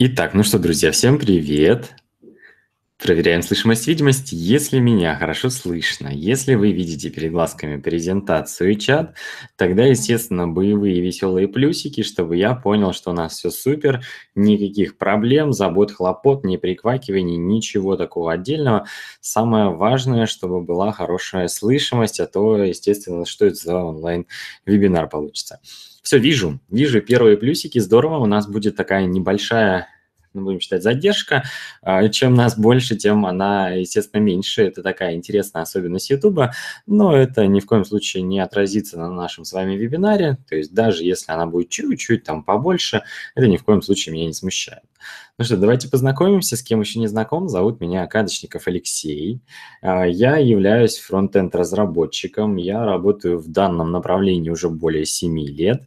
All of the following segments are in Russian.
Итак, ну что, друзья, всем привет! Проверяем слышимость, видимость. Если меня хорошо слышно, если вы видите перед глазками презентацию и чат, тогда, естественно, боевые веселые плюсики, чтобы я понял, что у нас все супер, никаких проблем, забот, хлопот, не приквакиваний, ничего такого отдельного. Самое важное, чтобы была хорошая слышимость, а то, естественно, что это за онлайн-вебинар получится. Все, вижу, вижу первые плюсики, здорово, у нас будет такая небольшая ну, будем считать, задержка. А, чем нас больше, тем она, естественно, меньше. Это такая интересная особенность YouTube, но это ни в коем случае не отразится на нашем с вами вебинаре. То есть даже если она будет чуть-чуть там побольше, это ни в коем случае меня не смущает. Ну что, давайте познакомимся, с кем еще не знаком. Зовут меня Кадочников Алексей. А, я являюсь фронтенд-разработчиком. Я работаю в данном направлении уже более 7 лет.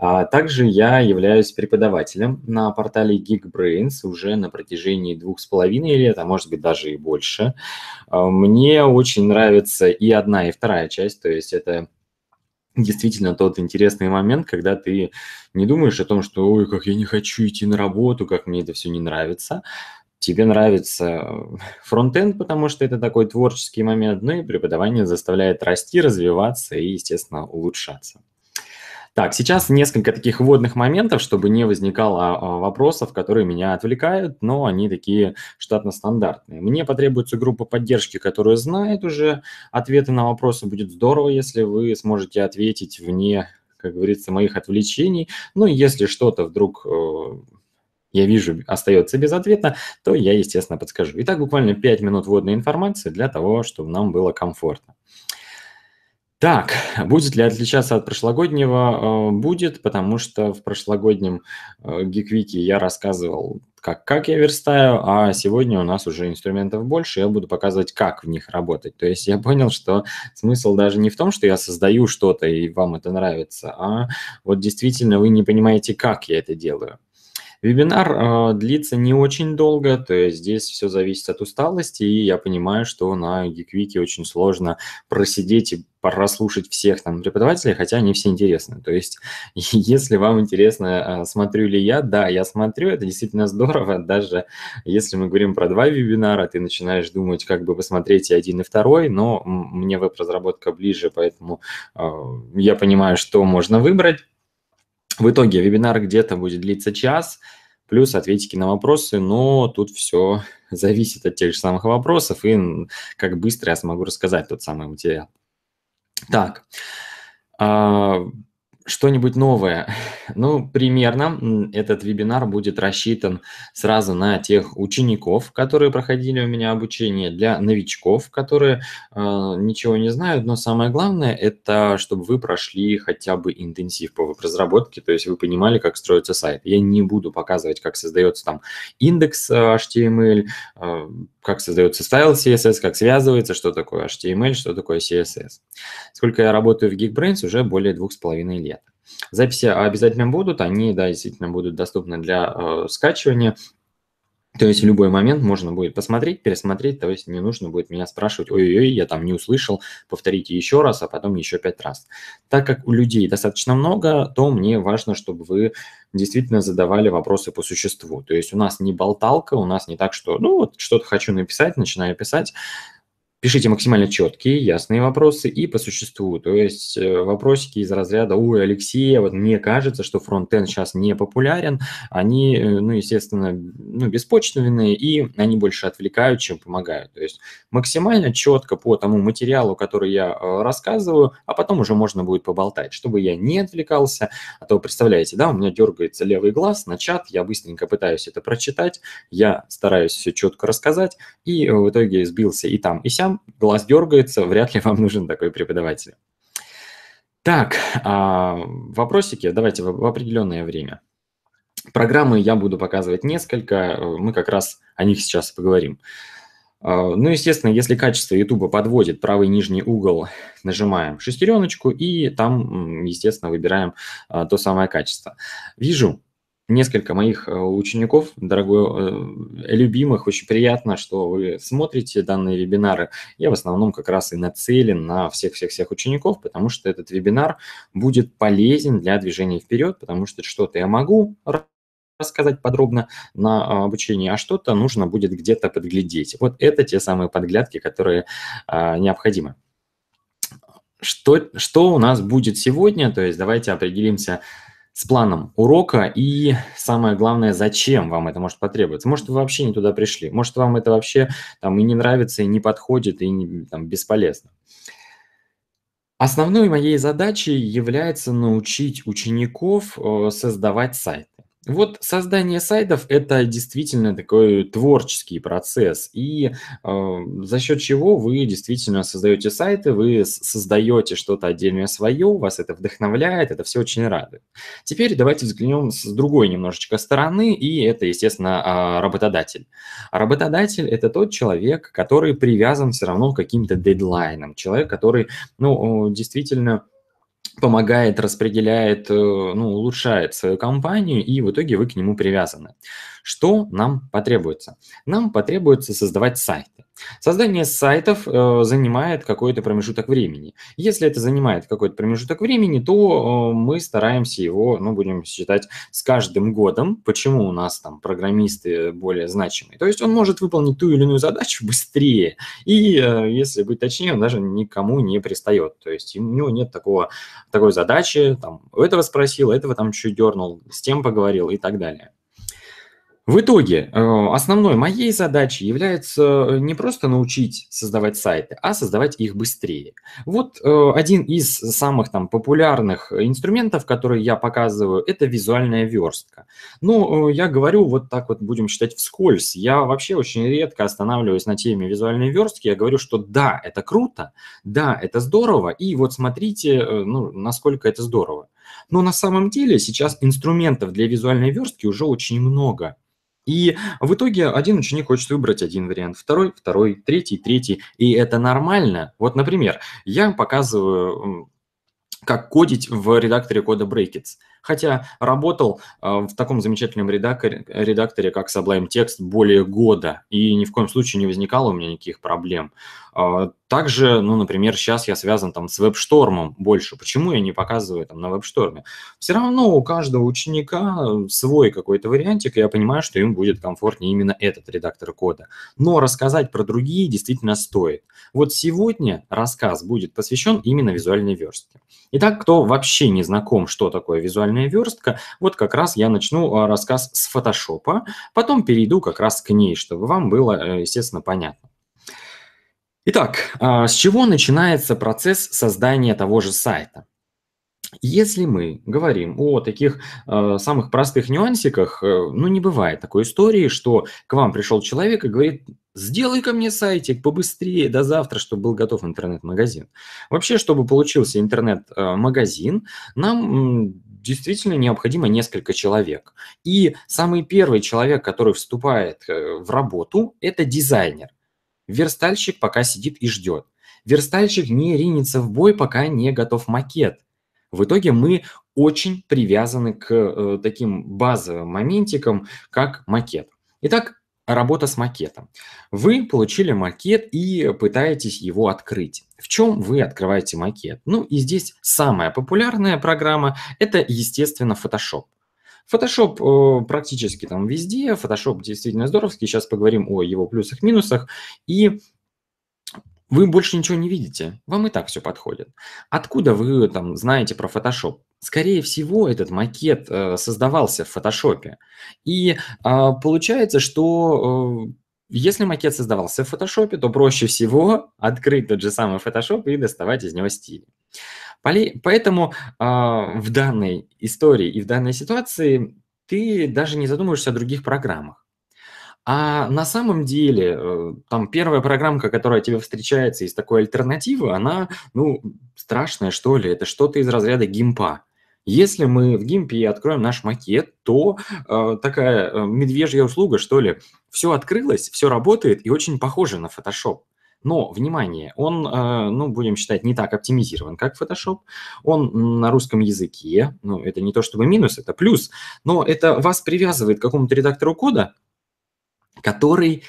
А, также я являюсь преподавателем на портале Geekbrains уже на протяжении двух с половиной лет, а может быть даже и больше. А, мне очень нравится и одна, и вторая часть, то есть это действительно тот интересный момент, когда ты не думаешь о том, что «Ой, как я не хочу идти на работу, как мне это все не нравится», тебе нравится фронтенд, потому что это такой творческий момент, ну и преподавание заставляет расти, развиваться и, естественно, улучшаться. Так, сейчас несколько таких вводных моментов, чтобы не возникало а, а, вопросов, которые меня отвлекают, но они такие штатно-стандартные. Мне потребуется группа поддержки, которая знает уже ответы на вопросы. Будет здорово, если вы сможете ответить вне, как говорится, моих отвлечений. Ну, если что-то вдруг э, я вижу, остается без ответа, то я, естественно, подскажу. Итак, буквально 5 минут вводной информации для того, чтобы нам было комфортно. Так, будет ли отличаться от прошлогоднего? Э, будет, потому что в прошлогоднем э, гиквике я рассказывал, как, как я верстаю, а сегодня у нас уже инструментов больше, я буду показывать, как в них работать. То есть я понял, что смысл даже не в том, что я создаю что-то и вам это нравится, а вот действительно вы не понимаете, как я это делаю. Вебинар э, длится не очень долго, то есть здесь все зависит от усталости, и я понимаю, что на Гиквике очень сложно просидеть и прослушать всех там преподавателей, хотя они все интересны. То есть, если вам интересно, а, смотрю ли я, да, я смотрю, это действительно здорово. Даже если мы говорим про два вебинара, ты начинаешь думать, как бы посмотреть и один, и второй, но мне веб-разработка ближе, поэтому э, я понимаю, что можно выбрать. В итоге вебинар где-то будет длиться час, плюс ответики на вопросы, но тут все зависит от тех же самых вопросов и как быстро я смогу рассказать тот самый материал. Так, а, что-нибудь новое. Ну, примерно этот вебинар будет рассчитан сразу на тех учеников, которые проходили у меня обучение, для новичков, которые э, ничего не знают, но самое главное – это чтобы вы прошли хотя бы интенсив по разработке то есть вы понимали, как строится сайт. Я не буду показывать, как создается там индекс HTML, э, как создается стайл CSS, как связывается, что такое HTML, что такое CSS. Сколько я работаю в Geekbrains, уже более двух с половиной лет. Записи обязательно будут, они, да, действительно будут доступны для э, скачивания. То есть в любой момент можно будет посмотреть, пересмотреть, то есть не нужно будет меня спрашивать, ой-ой-ой, я там не услышал, повторите еще раз, а потом еще пять раз. Так как у людей достаточно много, то мне важно, чтобы вы действительно задавали вопросы по существу. То есть у нас не болталка, у нас не так, что ну вот что-то хочу написать, начинаю писать, пишите максимально четкие, ясные вопросы и по существу. То есть э, вопросики из разряда «Ой, Алексей, а вот мне кажется, что фронтенд сейчас не популярен». Они, э, ну, естественно, ну, беспочвенные, и они больше отвлекают, чем помогают. То есть максимально четко по тому материалу, который я э, рассказываю, а потом уже можно будет поболтать, чтобы я не отвлекался. А то, представляете, да, у меня дергается левый глаз на чат, я быстренько пытаюсь это прочитать, я стараюсь все четко рассказать, и в итоге сбился и там, и сям, мелочам, глаз дергается, вряд ли вам нужен такой преподаватель. Так, а, вопросики давайте в определенное время. Программы я буду показывать несколько, мы как раз о них сейчас поговорим. А, ну, естественно, если качество YouTube подводит правый нижний угол, нажимаем шестереночку и там, естественно, выбираем а, то самое качество. Вижу, несколько моих э, учеников, дорогой, э, любимых. Очень приятно, что вы смотрите данные вебинары. Я в основном как раз и нацелен на всех-всех-всех учеников, потому что этот вебинар будет полезен для движения вперед, потому что что-то я могу рассказать подробно на э, обучении, а что-то нужно будет где-то подглядеть. Вот это те самые подглядки, которые а, необходимы. Что, что у нас будет сегодня? То есть давайте определимся, с планом урока и самое главное, зачем вам это может потребоваться. Может, вы вообще не туда пришли, может, вам это вообще там и не нравится, и не подходит, и не, там, бесполезно. Основной моей задачей является научить учеников э, создавать сайт. Вот создание сайтов – это действительно такой творческий процесс, и э, за счет чего вы действительно создаете сайты, вы создаете что-то отдельное свое, вас это вдохновляет, это все очень радует. Теперь давайте взглянем с другой немножечко стороны, и это, естественно, а, работодатель. Работодатель – это тот человек, который привязан все равно к каким-то дедлайнам, человек, который, ну, действительно помогает, распределяет, э, ну, улучшает свою компанию, и в итоге вы к нему привязаны. Что нам потребуется? Нам потребуется создавать сайты. Создание сайтов э, занимает какой-то промежуток времени. Если это занимает какой-то промежуток времени, то э, мы стараемся его, ну, будем считать, с каждым годом. Почему у нас там программисты более значимые? То есть он может выполнить ту или иную задачу быстрее. И, э, если быть точнее, он даже никому не пристает. То есть у него нет такого, такой задачи, там, у этого спросил, а этого там чуть дернул, с тем поговорил и так далее. В итоге э, основной моей задачей является э, не просто научить создавать сайты, а создавать их быстрее. Вот э, один из самых там, популярных инструментов, которые я показываю, это визуальная верстка. Ну, я говорю вот так вот, будем считать вскользь. Я вообще очень редко останавливаюсь на теме визуальной верстки. Я говорю, что да, это круто, да, это здорово, и вот смотрите, ну, насколько это здорово. Но на самом деле сейчас инструментов для визуальной верстки уже очень много. И в итоге один ученик хочет выбрать один вариант, второй, второй, третий, третий. И это нормально. Вот, например, я показываю, как кодить в редакторе кода Breakits хотя работал а, в таком замечательном редакторе, редакторе, как Sublime Text, более года, и ни в коем случае не возникало у меня никаких проблем. А, также, ну, например, сейчас я связан там с вебштормом больше. Почему я не показываю там на вебшторме? Все равно у каждого ученика э, свой какой-то вариантик, и я понимаю, что им будет комфортнее именно этот редактор кода. Но рассказать про другие действительно стоит. Вот сегодня рассказ будет посвящен именно визуальной верстке. Итак, кто вообще не знаком, что такое визуальная визуальная верстка, вот как раз я начну а, рассказ с фотошопа, потом перейду как раз к ней, чтобы вам было, э, естественно, понятно. Итак, а, с чего начинается процесс создания того же сайта? Если мы говорим о таких э, самых простых нюансиках, э, ну не бывает такой истории, что к вам пришел человек и говорит, сделай ко мне сайтик побыстрее, до завтра, чтобы был готов интернет-магазин. Вообще, чтобы получился интернет-магазин, э, нам действительно необходимо несколько человек. И самый первый человек, который вступает э, в работу, это дизайнер. Верстальщик пока сидит и ждет. Верстальщик не ринется в бой, пока не готов макет. В итоге мы очень привязаны к э, таким базовым моментикам, как макет. Итак, Работа с макетом. Вы получили макет и пытаетесь его открыть. В чем вы открываете макет? Ну и здесь самая популярная программа – это, естественно, Photoshop. Photoshop э, практически там везде, Photoshop действительно здоровский, сейчас поговорим о его плюсах-минусах. И вы больше ничего не видите, вам и так все подходит. Откуда вы там знаете про Photoshop? Скорее всего, этот макет э, создавался в Photoshop. И э, получается, что э, если макет создавался в Photoshop, то проще всего открыть тот же самый Photoshop и доставать из него стиль. Поэтому э, в данной истории и в данной ситуации ты даже не задумываешься о других программах. А на самом деле, э, там первая программка, которая тебе встречается из такой альтернативы, она, ну, страшная, что ли, это что-то из разряда гимпа. Если мы в гимпе откроем наш макет, то э, такая э, медвежья услуга, что ли, все открылось, все работает и очень похоже на Photoshop. Но, внимание, он, э, ну, будем считать, не так оптимизирован, как Photoshop. Он на русском языке, ну, это не то чтобы минус, это плюс, но это вас привязывает к какому-то редактору кода, который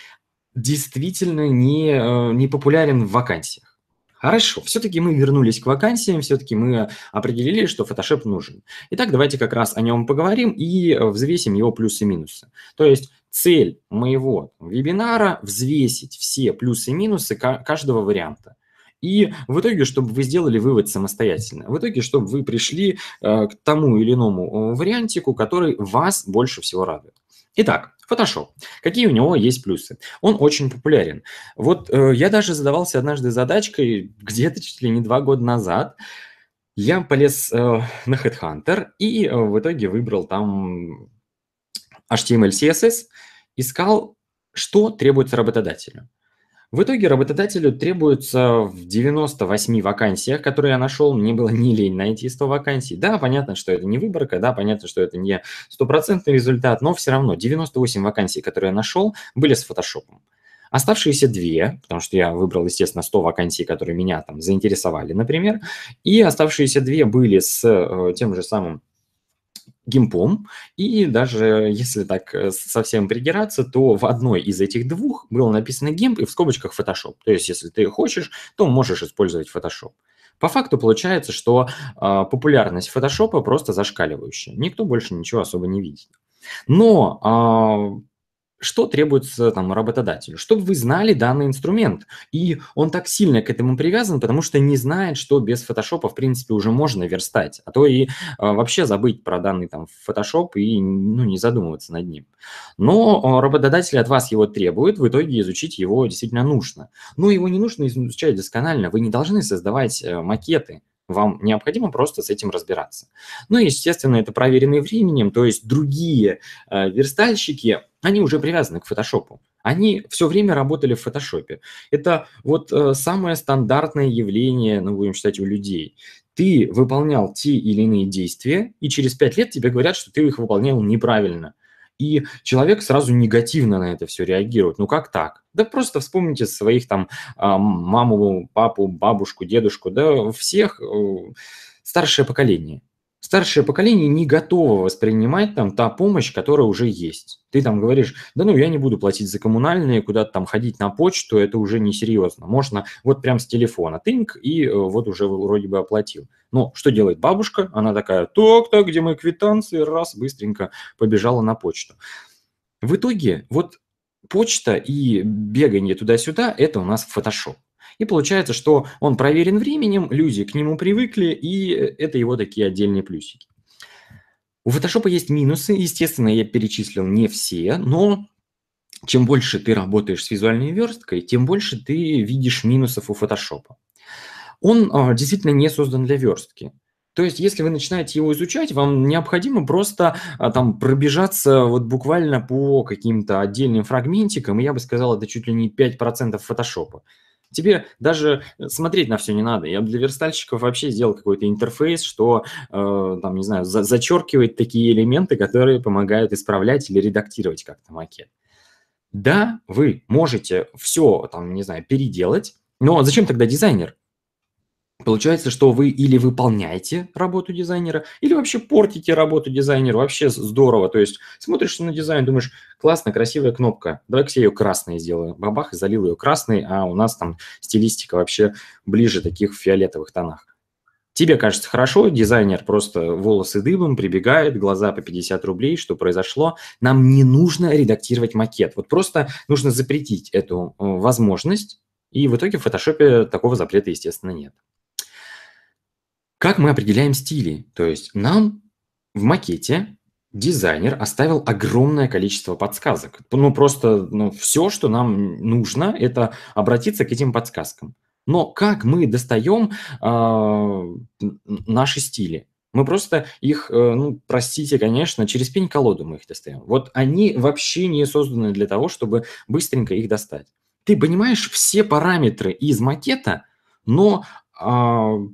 действительно не, э, не популярен в вакансиях. Хорошо, все-таки мы вернулись к вакансиям, все-таки мы определили, что Photoshop нужен. Итак, давайте как раз о нем поговорим и э, взвесим его плюсы и минусы. То есть цель моего вебинара – взвесить все плюсы и минусы каждого варианта. И в итоге, чтобы вы сделали вывод самостоятельно, в итоге, чтобы вы пришли э, к тому или иному вариантику, который вас больше всего радует. Итак, Photoshop. Какие у него есть плюсы? Он очень популярен. Вот э, я даже задавался однажды задачкой где-то чуть ли не два года назад. Я полез э, на Headhunter и э, в итоге выбрал там HTML, CSS, искал, что требуется работодателю. В итоге работодателю требуется в 98 вакансиях, которые я нашел, мне было не лень найти 100 вакансий. Да, понятно, что это не выборка, да, понятно, что это не стопроцентный результат, но все равно 98 вакансий, которые я нашел, были с фотошопом. Оставшиеся две, потому что я выбрал, естественно, 100 вакансий, которые меня там заинтересовали, например, и оставшиеся две были с э, тем же самым гимпом, и даже если так э, совсем придираться, то в одной из этих двух было написано гимп и в скобочках Photoshop. То есть, если ты хочешь, то можешь использовать Photoshop. По факту получается, что э, популярность фотошопа просто зашкаливающая. Никто больше ничего особо не видит. Но э, что требуется там работодателю? Чтобы вы знали данный инструмент. И он так сильно к этому привязан, потому что не знает, что без фотошопа, в принципе, уже можно верстать. А то и э, вообще забыть про данный там фотошоп и ну, не задумываться над ним. Но э, работодатель от вас его требует, в итоге изучить его действительно нужно. Но его не нужно изучать досконально. Вы не должны создавать э, макеты вам необходимо просто с этим разбираться. Ну и, естественно, это проверенные временем, то есть другие э, верстальщики, они уже привязаны к фотошопу. Они все время работали в фотошопе. Это вот э, самое стандартное явление, ну, будем считать, у людей. Ты выполнял те или иные действия, и через пять лет тебе говорят, что ты их выполнял неправильно – и человек сразу негативно на это все реагирует. Ну как так? Да просто вспомните своих там а, маму, папу, бабушку, дедушку, да, всех э, старшее поколение старшее поколение не готово воспринимать там та помощь, которая уже есть. Ты там говоришь, да ну я не буду платить за коммунальные, куда-то там ходить на почту, это уже несерьезно. Можно вот прям с телефона, тынк, и э, вот уже вроде бы оплатил. Но что делает бабушка? Она такая, так, так, где мои квитанции? Раз, быстренько побежала на почту. В итоге вот почта и бегание туда-сюда – это у нас фотошоп. И получается, что он проверен временем, люди к нему привыкли, и э, это его такие отдельные плюсики. У Photoshop есть минусы, естественно, я перечислил не все, но чем больше ты работаешь с визуальной версткой, тем больше ты видишь минусов у Photoshop. Он а, действительно не создан для верстки. То есть, если вы начинаете его изучать, вам необходимо просто а, там пробежаться вот буквально по каким-то отдельным фрагментикам, и я бы сказал, это чуть ли не 5% фотошопа. Тебе даже э, смотреть на все не надо. Я для верстальщиков вообще сделал какой-то интерфейс, что, э, там, не знаю, за зачеркивает такие элементы, которые помогают исправлять или редактировать как-то макет. Да, вы можете все, там, не знаю, переделать, но зачем тогда дизайнер? Получается, что вы или выполняете работу дизайнера, или вообще портите работу дизайнера. Вообще здорово. То есть смотришь на дизайн, думаешь, классно, красивая кнопка. Давай-ка я ее красной сделаю. Бабах, и залил ее красной, а у нас там стилистика вообще ближе таких фиолетовых тонах. Тебе кажется хорошо, дизайнер просто волосы дыбом прибегает, глаза по 50 рублей, что произошло. Нам не нужно редактировать макет. Вот просто нужно запретить эту э, возможность, и в итоге в фотошопе такого запрета, естественно, нет. Как мы определяем стили? То есть нам в макете дизайнер оставил огромное количество подсказок. Ну, просто ну, все, что нам нужно, это обратиться к этим подсказкам. Но как мы достаем э, а, наши стили? Мы просто их, э, ну, простите, конечно, через пень-колоду мы их достаем. Вот они вообще не созданы для того, чтобы быстренько их достать. Ты понимаешь все параметры из макета, но э,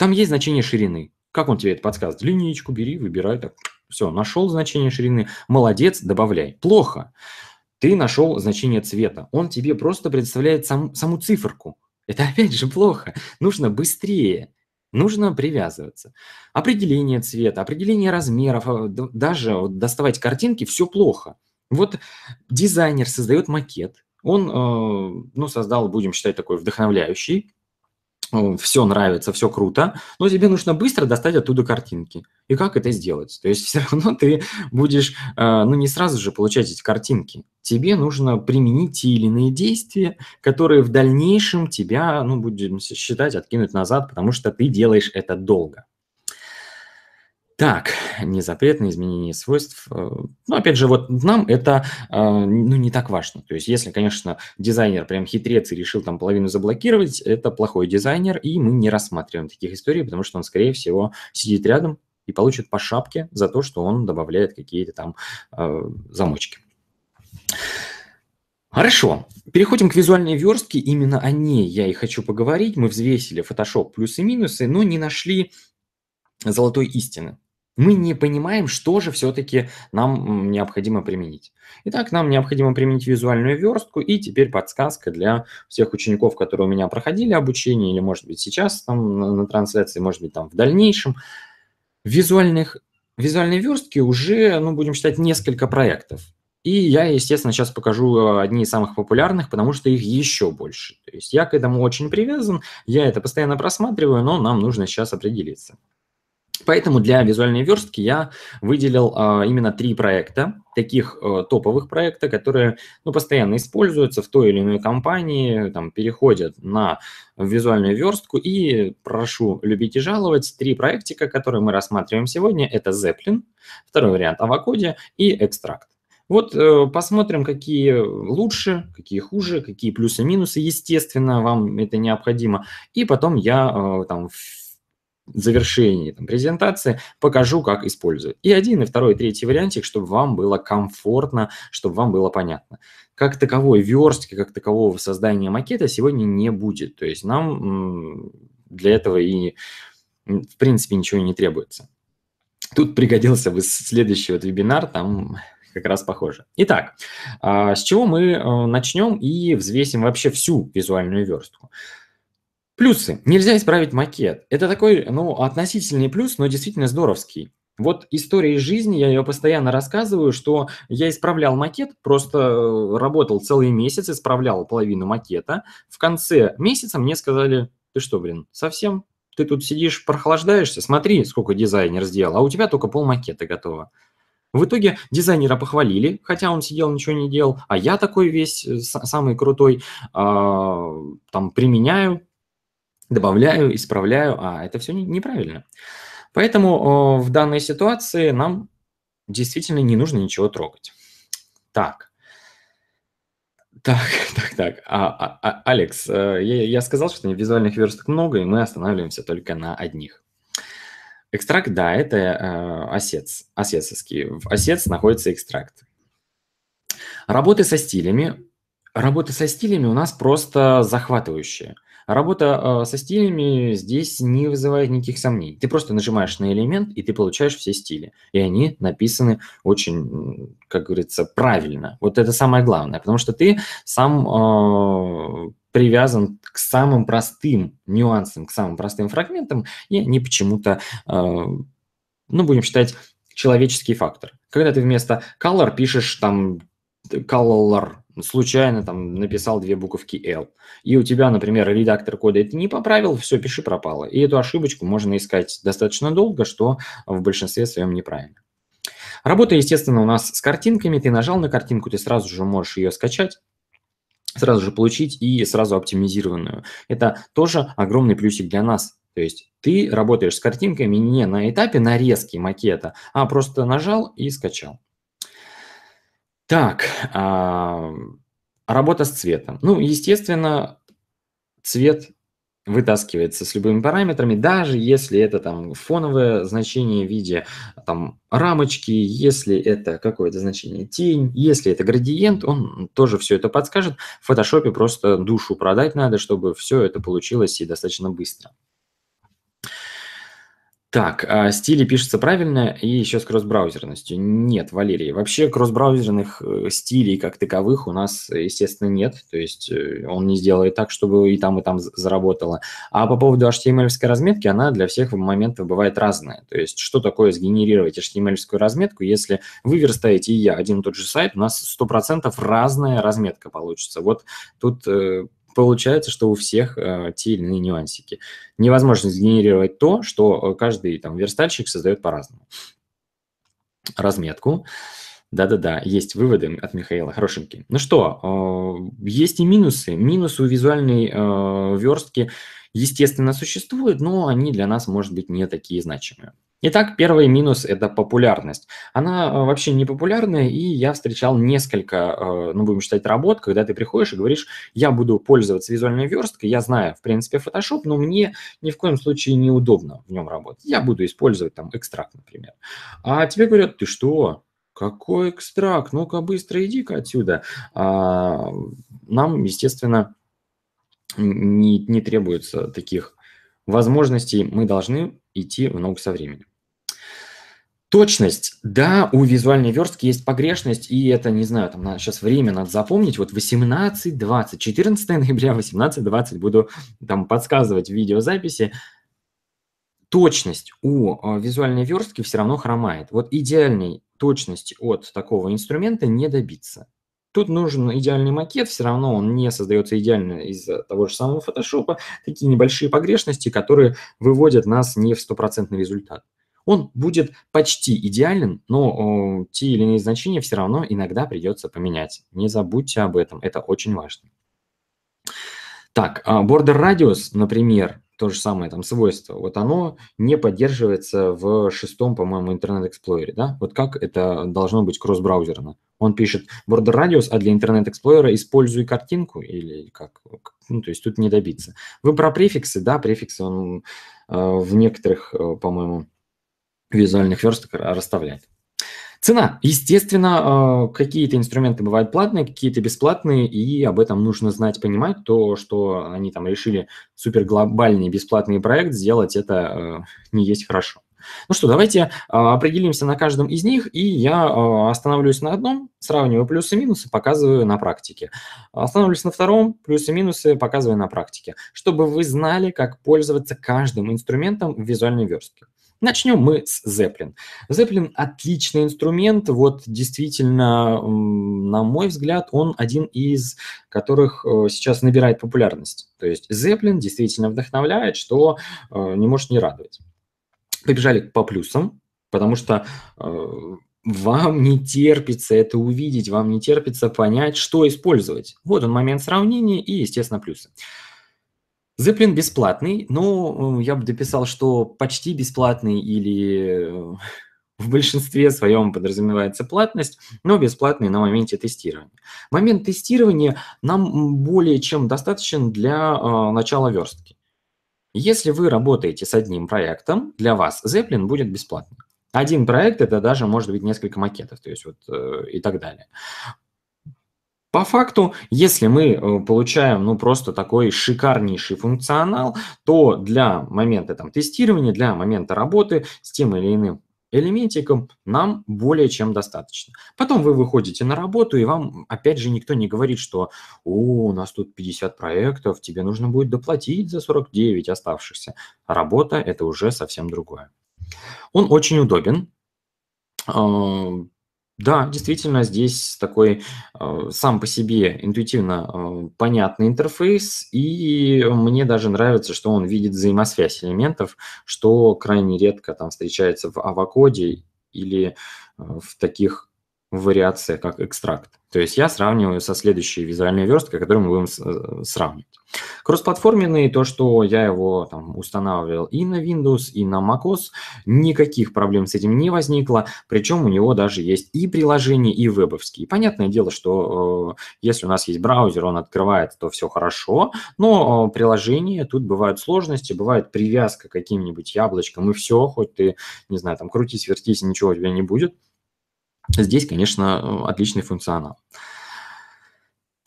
там есть значение ширины. Как он тебе это подсказывает? Линеечку бери, выбирай. Так. Все, нашел значение ширины. Молодец, добавляй. Плохо. Ты нашел значение цвета. Он тебе просто представляет сам, саму циферку. Это опять же плохо. Нужно быстрее. Нужно привязываться. Определение цвета, определение размеров, а, даже вот доставать картинки, все плохо. Вот дизайнер создает макет, он, э, ну, создал, будем считать, такой вдохновляющий, ну, все нравится, все круто, но тебе нужно быстро достать оттуда картинки. И как это сделать? То есть все равно ты будешь, э, ну, не сразу же получать эти картинки. Тебе нужно применить те или иные действия, которые в дальнейшем тебя, ну, будем считать, откинуть назад, потому что ты делаешь это долго. Так, незапретные изменения свойств. Э, ну, опять же, вот нам это э, ну, не так важно. То есть, если, конечно, дизайнер прям хитрец и решил там половину заблокировать, это плохой дизайнер, и мы не рассматриваем таких историй, потому что он, скорее всего, сидит рядом и получит по шапке за то, что он добавляет какие-то там э, замочки. Хорошо. Переходим к визуальной верстке. Именно о ней я и хочу поговорить. Мы взвесили Photoshop плюсы и минусы, но не нашли золотой истины мы не понимаем, что же все-таки нам необходимо применить. Итак, нам необходимо применить визуальную верстку, и теперь подсказка для всех учеников, которые у меня проходили обучение, или, может быть, сейчас там на, на трансляции, может быть, там в дальнейшем. Визуальных, визуальной верстки уже, ну, будем считать, несколько проектов. И я, естественно, сейчас покажу э, одни из самых популярных, потому что их еще больше. То есть я к этому очень привязан, я это постоянно просматриваю, но нам нужно сейчас определиться. Поэтому для визуальной верстки я выделил а, именно три проекта, таких а, топовых проекта, которые ну, постоянно используются в той или иной компании, там, переходят на визуальную верстку. И прошу любить и жаловать, три проектика, которые мы рассматриваем сегодня, это Zeppelin, второй вариант Avocode и Extract. Вот э, посмотрим, какие лучше, какие хуже, какие плюсы-минусы. Естественно, вам это необходимо. И потом я э, там завершении там, презентации покажу, как использую. И один, и второй, и третий вариантик, чтобы вам было комфортно, чтобы вам было понятно. Как таковой верстки, как такового создания макета сегодня не будет. То есть нам для этого и, в принципе, ничего не требуется. Тут пригодился бы следующий вот вебинар, там как раз похоже. Итак, а, с чего мы э, начнем и взвесим вообще всю визуальную верстку. Плюсы. Нельзя исправить макет. Это такой, ну, относительный плюс, но действительно здоровский. Вот история из жизни, я ее постоянно рассказываю, что я исправлял макет, просто э, работал целый месяц, исправлял половину макета. В конце месяца мне сказали, ты что, блин, совсем? Ты тут сидишь, прохлаждаешься, смотри, сколько дизайнер сделал, а у тебя только пол макета готово. В итоге дизайнера похвалили, хотя он сидел, ничего не делал, а я такой весь, э, самый крутой, а, там, применяю, добавляю, исправляю, а это все неправильно. Поэтому в данной ситуации нам действительно не нужно ничего трогать. Так. Так, так, так. А, а, а Алекс, э, я, я сказал, что визуальных версток много, и мы останавливаемся только на одних. Экстракт, да, это э, осец, осецовский. В осец находится экстракт. Работы со стилями. Работы со стилями у нас просто захватывающие. Э, Работа а, со стилями здесь не вызывает никаких сомнений. Ты просто нажимаешь на элемент, и ты получаешь все стили. И они написаны очень, как говорится, правильно. Вот это самое главное, потому что ты сам а, привязан к самым простым нюансам, к самым простым фрагментам, и они почему-то, а, ну, будем считать, человеческий фактор. Когда ты вместо color пишешь там color, случайно там написал две буковки L. И у тебя, например, редактор кода это не поправил, все, пиши пропало. И эту ошибочку можно искать достаточно долго, что в большинстве своем неправильно. Работа, естественно, у нас с картинками. Ты нажал на картинку, ты сразу же можешь ее скачать сразу же получить и сразу оптимизированную. Это тоже огромный плюсик для нас. То есть ты работаешь с картинками не на этапе нарезки макета, а просто нажал и скачал. Так, а, работа с цветом. Ну, естественно, цвет вытаскивается с любыми параметрами, даже если это там фоновое значение в виде там рамочки, если это какое-то значение тень, если это градиент, он тоже все это подскажет. В фотошопе просто душу продать надо, чтобы все это получилось и достаточно быстро. Так, а, стили пишутся правильно и еще с кроссбраузерностью. Нет, Валерий, вообще кроссбраузерных э, стилей как таковых у нас, естественно, нет. То есть э, он не сделает так, чтобы и там, и там заработало. А по поводу html разметки, она для всех моментов бывает разная. То есть что такое сгенерировать html разметку, если вы верстаете и я один и тот же сайт, у нас 100% разная разметка получится. Вот тут э, получается, что у всех э, те или иные нюансики. Невозможно сгенерировать то, что э, каждый там верстальщик создает по-разному. Разметку. Да-да-да, есть выводы от Михаила, хорошенькие. Ну что, э, есть и минусы. Минусы у визуальной э, верстки, естественно, существуют, но они для нас, может быть, не такие значимые. Итак, первый минус – это популярность. Она э, вообще не популярная, и я встречал несколько, э, ну, будем считать, работ, когда ты приходишь и говоришь, я буду пользоваться визуальной версткой, я знаю, в принципе, Photoshop, но мне ни в коем случае неудобно в нем работать. Я буду использовать там экстракт, например. А тебе говорят, ты что, какой экстракт? Ну-ка, быстро иди-ка отсюда. А, нам, естественно, не, не требуется таких возможностей. Мы должны идти в ногу со временем. Точность. Да, у визуальной верстки есть погрешность, и это, не знаю, там надо сейчас время надо запомнить. Вот 18.20, 14 ноября 18.20 буду там подсказывать в видеозаписи. Точность у а, визуальной верстки все равно хромает. Вот идеальной точности от такого инструмента не добиться. Тут нужен идеальный макет, все равно он не создается идеально из-за того же самого фотошопа. Такие небольшие погрешности, которые выводят нас не в стопроцентный результат он будет почти идеален, но те или иные значения все равно иногда придется поменять. Не забудьте об этом, это очень важно. Так, а, border radius, например, то же самое там свойство, вот оно не поддерживается в шестом, по-моему, интернет-эксплойере, да? Вот как это должно быть кросс-браузерно? Он пишет border radius, а для интернет-эксплойера используй картинку или как? Ну, то есть тут не добиться. Вы про префиксы, да, префиксы он э, в некоторых, э, по-моему, визуальных версток расставлять. Цена. Естественно, а, какие-то инструменты бывают платные, какие-то бесплатные, и об этом нужно знать, понимать. То, что они там решили супер глобальный бесплатный проект сделать, это а, не есть хорошо. Ну что, давайте а, определимся на каждом из них, и я останавливаюсь на одном, сравниваю плюсы и минусы, показываю на практике. Останавливаюсь на втором, плюсы и минусы, показываю на практике, чтобы вы знали, как пользоваться каждым инструментом в визуальной верстке. Начнем мы с Zeppelin. Zeppelin – отличный инструмент. Вот действительно, на мой взгляд, он один из которых э, сейчас набирает популярность. То есть Zeppelin действительно вдохновляет, что э, не может не радовать. Побежали по плюсам, потому что э, вам не терпится это увидеть, вам не терпится понять, что использовать. Вот он момент сравнения и, естественно, плюсы. Zeppelin бесплатный, но э, я бы дописал, что почти бесплатный или э, в большинстве своем подразумевается платность, но бесплатный на моменте тестирования. Момент тестирования нам более чем достаточен для э, начала верстки. Если вы работаете с одним проектом, для вас Zeppelin будет бесплатным. Один проект – это даже, может быть, несколько макетов, то есть вот э, и так далее. По факту, если мы э, получаем ну, просто такой шикарнейший функционал, то для момента там, тестирования, для момента работы с тем или иным элементиком нам более чем достаточно. Потом вы выходите на работу, и вам, опять же, никто не говорит, что «О, у нас тут 50 проектов, тебе нужно будет доплатить за 49 оставшихся». Работа – это уже совсем другое. Он очень удобен. Э, да, действительно, здесь такой э, сам по себе интуитивно э, понятный интерфейс, и мне даже нравится, что он видит взаимосвязь элементов, что крайне редко там встречается в авокоде или э, в таких вариация как экстракт. То есть я сравниваю со следующей визуальной версткой, которую мы будем э, сравнивать. Кроссплатформенный, то, что я его там, устанавливал и на Windows, и на macOS, никаких проблем с этим не возникло. Причем у него даже есть и приложение, и вебовские. Понятное дело, что э, если у нас есть браузер, он открывает, то все хорошо. Но э, приложения, тут бывают сложности, бывает привязка к каким-нибудь яблочкам, и все, хоть ты, не знаю, там крутись, вертись, ничего у тебя не будет. Здесь, конечно, отличный функционал.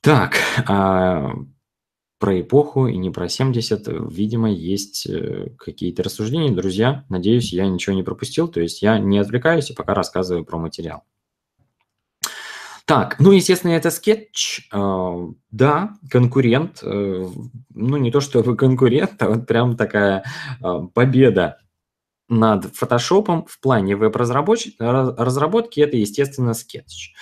Так, а, про эпоху и не про 70, видимо, есть э, какие-то рассуждения. Друзья, надеюсь, я ничего не пропустил, то есть я не отвлекаюсь и пока рассказываю про материал. Так, ну, естественно, это скетч. А, да, конкурент. Э, ну, не то, что вы конкурент, а вот прям такая а, победа над Photoshop в плане веб-разработки – это, естественно, скетч.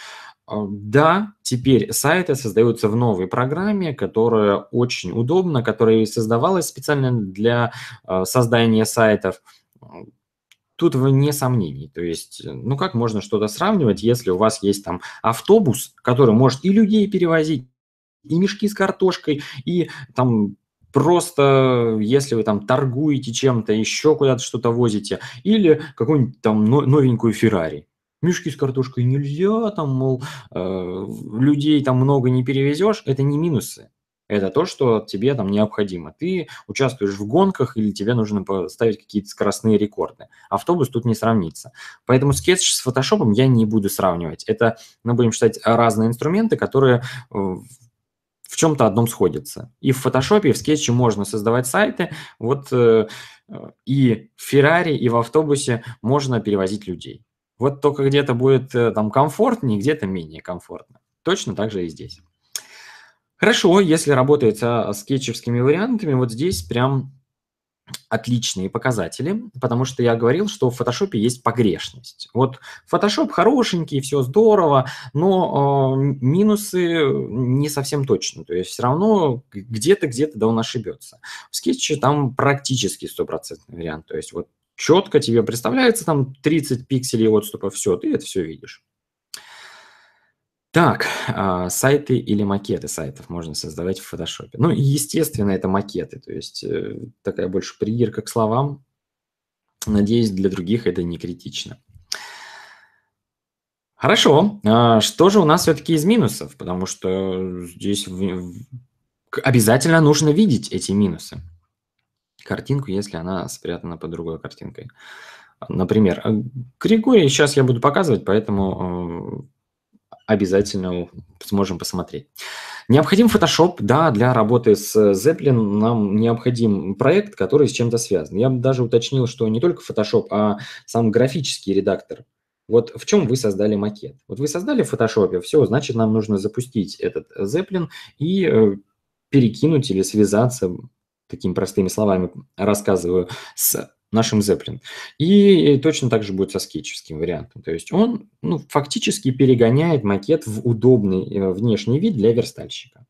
А, да, теперь сайты создаются в новой программе, которая очень удобна, которая создавалась специально для а, создания сайтов. Тут вы не сомнений. То есть, э, ну как можно что-то сравнивать, если у вас есть там автобус, который может и людей перевозить, и мешки с картошкой, и там просто если вы там торгуете чем-то, еще куда-то что-то возите, или какую-нибудь там новенькую Феррари. Мешки с картошкой нельзя, там, мол, э, людей там много не перевезешь, это не минусы. Это то, что тебе там необходимо. Ты участвуешь в гонках или тебе нужно поставить какие-то скоростные рекорды. Автобус тут не сравнится. Поэтому скетч с фотошопом я не буду сравнивать. Это, мы ну, будем считать, разные инструменты, которые э, в чем-то одном сходится. И в фотошопе, и в скетче можно создавать сайты, вот э, и в Феррари, и в автобусе можно перевозить людей. Вот только где-то будет э, там комфортнее, где-то менее комфортно. Точно так же и здесь. Хорошо, если работаете а, с скетчевскими вариантами, вот здесь прям отличные показатели, потому что я говорил, что в Photoshop есть погрешность. Вот Photoshop хорошенький, все здорово, но э, минусы не совсем точно. То есть все равно где-то, где-то да он ошибется. В скетче там практически стопроцентный вариант. То есть вот четко тебе представляется там 30 пикселей отступа, все, ты это все видишь. Так, а, сайты или макеты сайтов можно создавать в фотошопе. Ну, и, естественно, это макеты, то есть э, такая больше придирка к словам. Надеюсь, для других это не критично. Хорошо, а что же у нас все-таки из минусов? Потому что здесь обязательно нужно видеть эти минусы. Картинку, если она спрятана под другой картинкой. Например, э, Григорий сейчас я буду показывать, поэтому э, обязательно сможем посмотреть. Необходим Photoshop, да, для работы с Zeppelin нам необходим проект, который с чем-то связан. Я бы даже уточнил, что не только Photoshop, а сам графический редактор. Вот в чем вы создали макет? Вот вы создали в Photoshop, все, значит, нам нужно запустить этот Zeppelin и э, перекинуть или связаться, такими простыми словами рассказываю, с нашим Zeppelin. И э, точно так же будет со скетчевским вариантом. То есть он ну, фактически перегоняет макет в удобный э, внешний вид для верстальщика.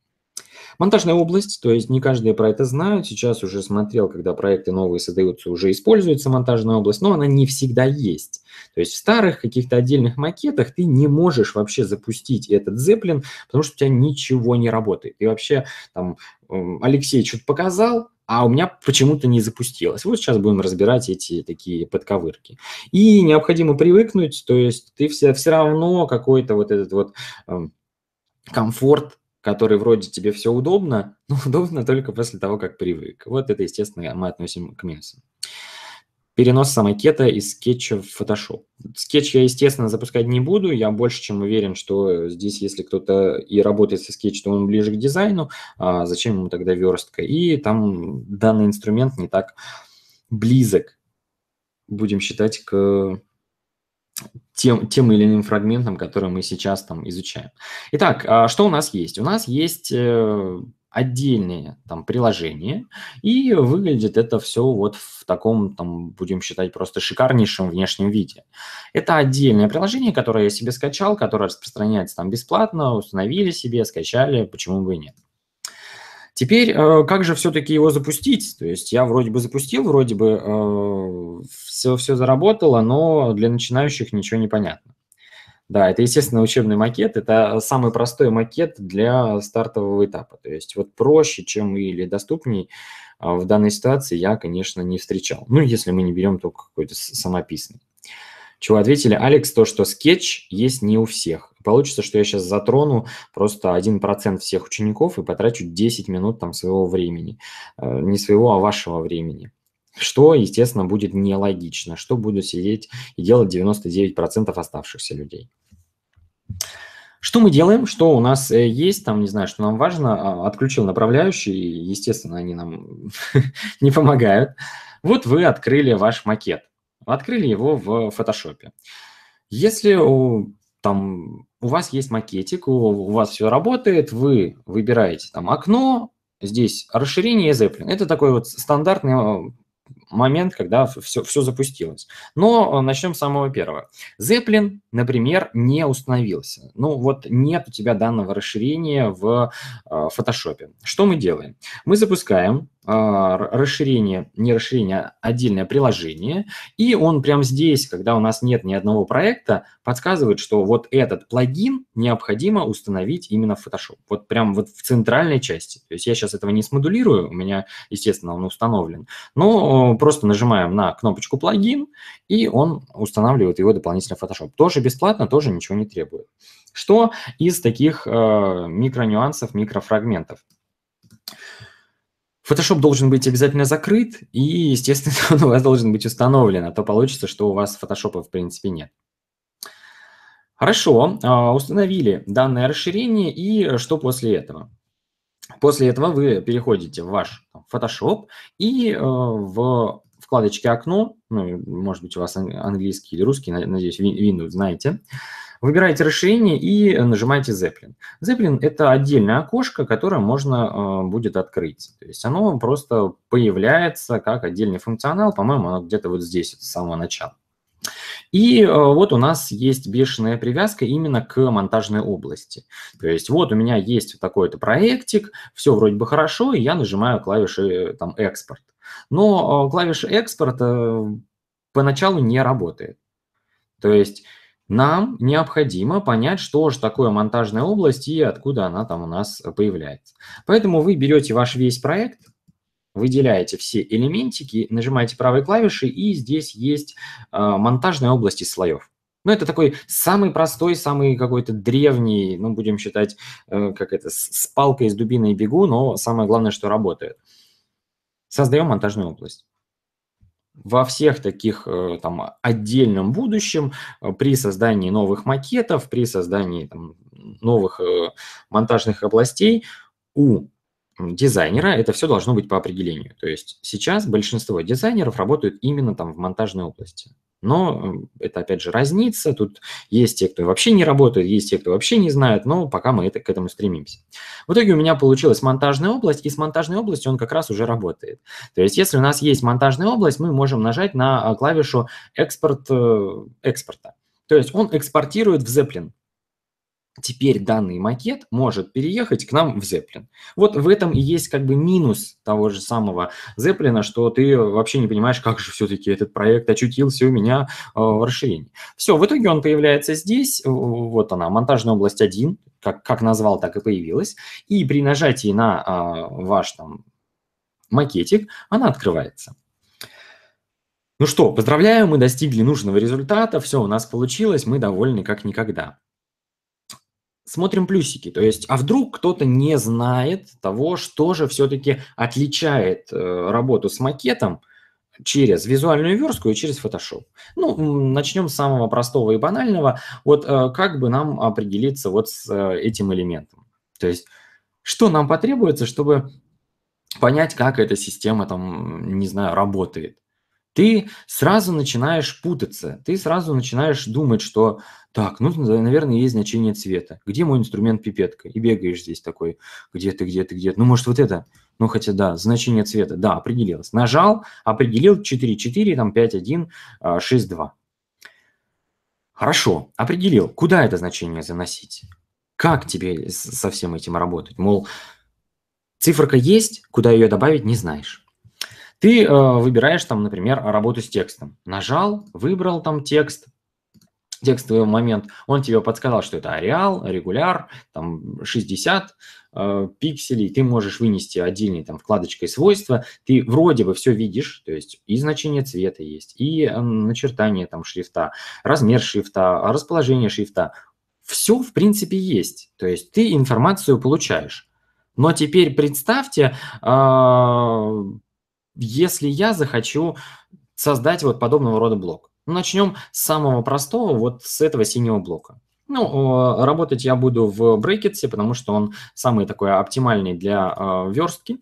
Монтажная область, то есть не каждый про это знают. Сейчас уже смотрел, когда проекты новые создаются, уже используется монтажная область, но она не всегда есть. То есть в старых каких-то отдельных макетах ты не можешь вообще запустить этот Zeppelin, потому что у тебя ничего не работает. И вообще там эм, Алексей что-то показал, а у меня почему-то не запустилось. Вот сейчас будем разбирать эти такие подковырки. И необходимо привыкнуть, то есть ты все, все равно какой-то вот этот вот эм, комфорт который вроде тебе все удобно, но удобно только после того, как привык. Вот это, естественно, мы относим к мясу переноса макета из скетча в Photoshop. Скетч я, естественно, запускать не буду. Я больше чем уверен, что здесь, если кто-то и работает со скетчем, то он ближе к дизайну. А зачем ему тогда верстка? И там данный инструмент не так близок, будем считать, к тем, тем или иным фрагментам, которые мы сейчас там изучаем. Итак, а что у нас есть? У нас есть э, отдельные там приложения, и выглядит это все вот в таком, там, будем считать, просто шикарнейшем внешнем виде. Это отдельное приложение, которое я себе скачал, которое распространяется там бесплатно, установили себе, скачали, почему бы и нет. Теперь, э, как же все-таки его запустить? То есть я вроде бы запустил, вроде бы все, э, все заработало, но для начинающих ничего не понятно. Да, это, естественно, учебный макет. Это самый простой макет для стартового этапа. То есть вот проще, чем или доступней а, в данной ситуации я, конечно, не встречал. Ну, если мы не берем только какой-то самописный. Чего ответили? Алекс, то, что скетч есть не у всех. Получится, что я сейчас затрону просто 1% всех учеников и потрачу 10 минут там своего времени. А, не своего, а вашего времени. Что, естественно, будет нелогично, что будут сидеть и делать 99% оставшихся людей. Что мы делаем, что у нас э, есть, там, не знаю, что нам важно, а, отключил направляющие, естественно, они нам не помогают. Вот вы открыли ваш макет, открыли его в фотошопе. Если у, там, у вас есть макетик, у, у вас все работает, вы выбираете там окно, здесь расширение и Zeppelin. Это такой вот стандартный а, момент, когда все, все запустилось. Но э, начнем с самого первого. Zeppelin, например, не установился. Ну вот нет у тебя данного расширения в Photoshop. Э, что мы делаем? Мы запускаем э, расширение, не расширение, а отдельное приложение, и он прямо здесь, когда у нас нет ни одного проекта, подсказывает, что вот этот плагин необходимо установить именно в Photoshop, вот прям вот в центральной части. То есть я сейчас этого не смодулирую, у меня, естественно, он установлен, но просто нажимаем на кнопочку «Плагин», и он устанавливает его дополнительно в Photoshop. Тоже бесплатно, тоже ничего не требует. Что из таких э, микронюансов, микрофрагментов? Photoshop должен быть обязательно закрыт, и, естественно, он у вас должен быть установлен, а то получится, что у вас Photoshop в принципе нет. Хорошо, а, установили данное расширение, и что после этого? После этого вы переходите в ваш Photoshop и э, в вкладочке «Окно», ну, может быть, у вас английский или русский, надеюсь, Windows знаете, выбираете расширение и нажимаете Zeppelin. Zeppelin – это отдельное окошко, которое можно э, будет открыть. То есть оно просто появляется как отдельный функционал, по-моему, оно где-то вот здесь, с самого начала. И э, вот у нас есть бешеная привязка именно к монтажной области. То есть вот у меня есть такой-то проектик, все вроде бы хорошо, и я нажимаю клавиши э, там «экспорт». Но э, клавиша экспорта поначалу не работает. То есть нам необходимо понять, что же такое монтажная область и откуда она там у нас появляется. Поэтому вы берете ваш весь проект, выделяете все элементики, нажимаете правой клавишей, и здесь есть э, монтажная область из слоев. Ну, это такой самый простой, самый какой-то древний, ну, будем считать, э, как это, с палкой, с дубиной бегу, но самое главное, что работает. Создаем монтажную область во всех таких э, там отдельном будущем при создании новых макетов, при создании там, новых монтажных областей у дизайнера это все должно быть по определению. То есть сейчас большинство дизайнеров работают именно там в монтажной области. Но э, это, опять же, разница Тут есть те, кто вообще не работает, есть те, кто вообще не знает, но пока мы это, к этому стремимся. В итоге у меня получилась монтажная область, и с монтажной областью он как раз уже работает. То есть если у нас есть монтажная область, мы можем нажать на э, клавишу «Экспорт э, экспорта». То есть он экспортирует в Zeppelin теперь данный макет может переехать к нам в Zeppelin. Вот в этом и есть как бы минус того же самого Zeppelin, что ты вообще не понимаешь, как же все-таки этот проект очутился у меня э, в расширении. Все, в итоге он появляется здесь, вот она, монтажная область 1, как, как назвал, так и появилась, и при нажатии на э, ваш там макетик она открывается. Ну что, поздравляю, мы достигли нужного результата, все у нас получилось, мы довольны как никогда смотрим плюсики. То есть, а вдруг кто-то не знает того, что же все-таки отличает э, работу с макетом через визуальную верстку и через Photoshop. Ну, начнем с самого простого и банального. Вот э, как бы нам определиться вот с э, этим элементом? То есть, что нам потребуется, чтобы понять, как эта система там, не знаю, работает? ты сразу начинаешь путаться, ты сразу начинаешь думать, что так, ну, наверное, есть значение цвета. Где мой инструмент пипетка? И бегаешь здесь такой, где ты, где ты, где ты. Ну, может, вот это? Ну, хотя да, значение цвета, да, определилось. Нажал, определил 4, 4, там 5, 1, 6, 2. Хорошо, определил, куда это значение заносить? Как тебе со всем этим работать? Мол, циферка есть, куда ее добавить, не знаешь. Ты э, выбираешь там, например, работу с текстом. Нажал, выбрал там текст, текстовый момент, он тебе подсказал, что это ареал, регуляр, там 60 э, пикселей, ты можешь вынести отдельной там вкладочкой свойства, ты вроде бы все видишь, то есть и значение цвета есть, и э, начертание там шрифта, размер шрифта, расположение шрифта, все в принципе есть, то есть ты информацию получаешь. Но теперь представьте, э, если я захочу создать вот подобного рода блок? Ну, Начнем с самого простого, вот с этого синего блока. Ну, работать я буду в брекетсе, потому что он самый такой оптимальный для э, верстки.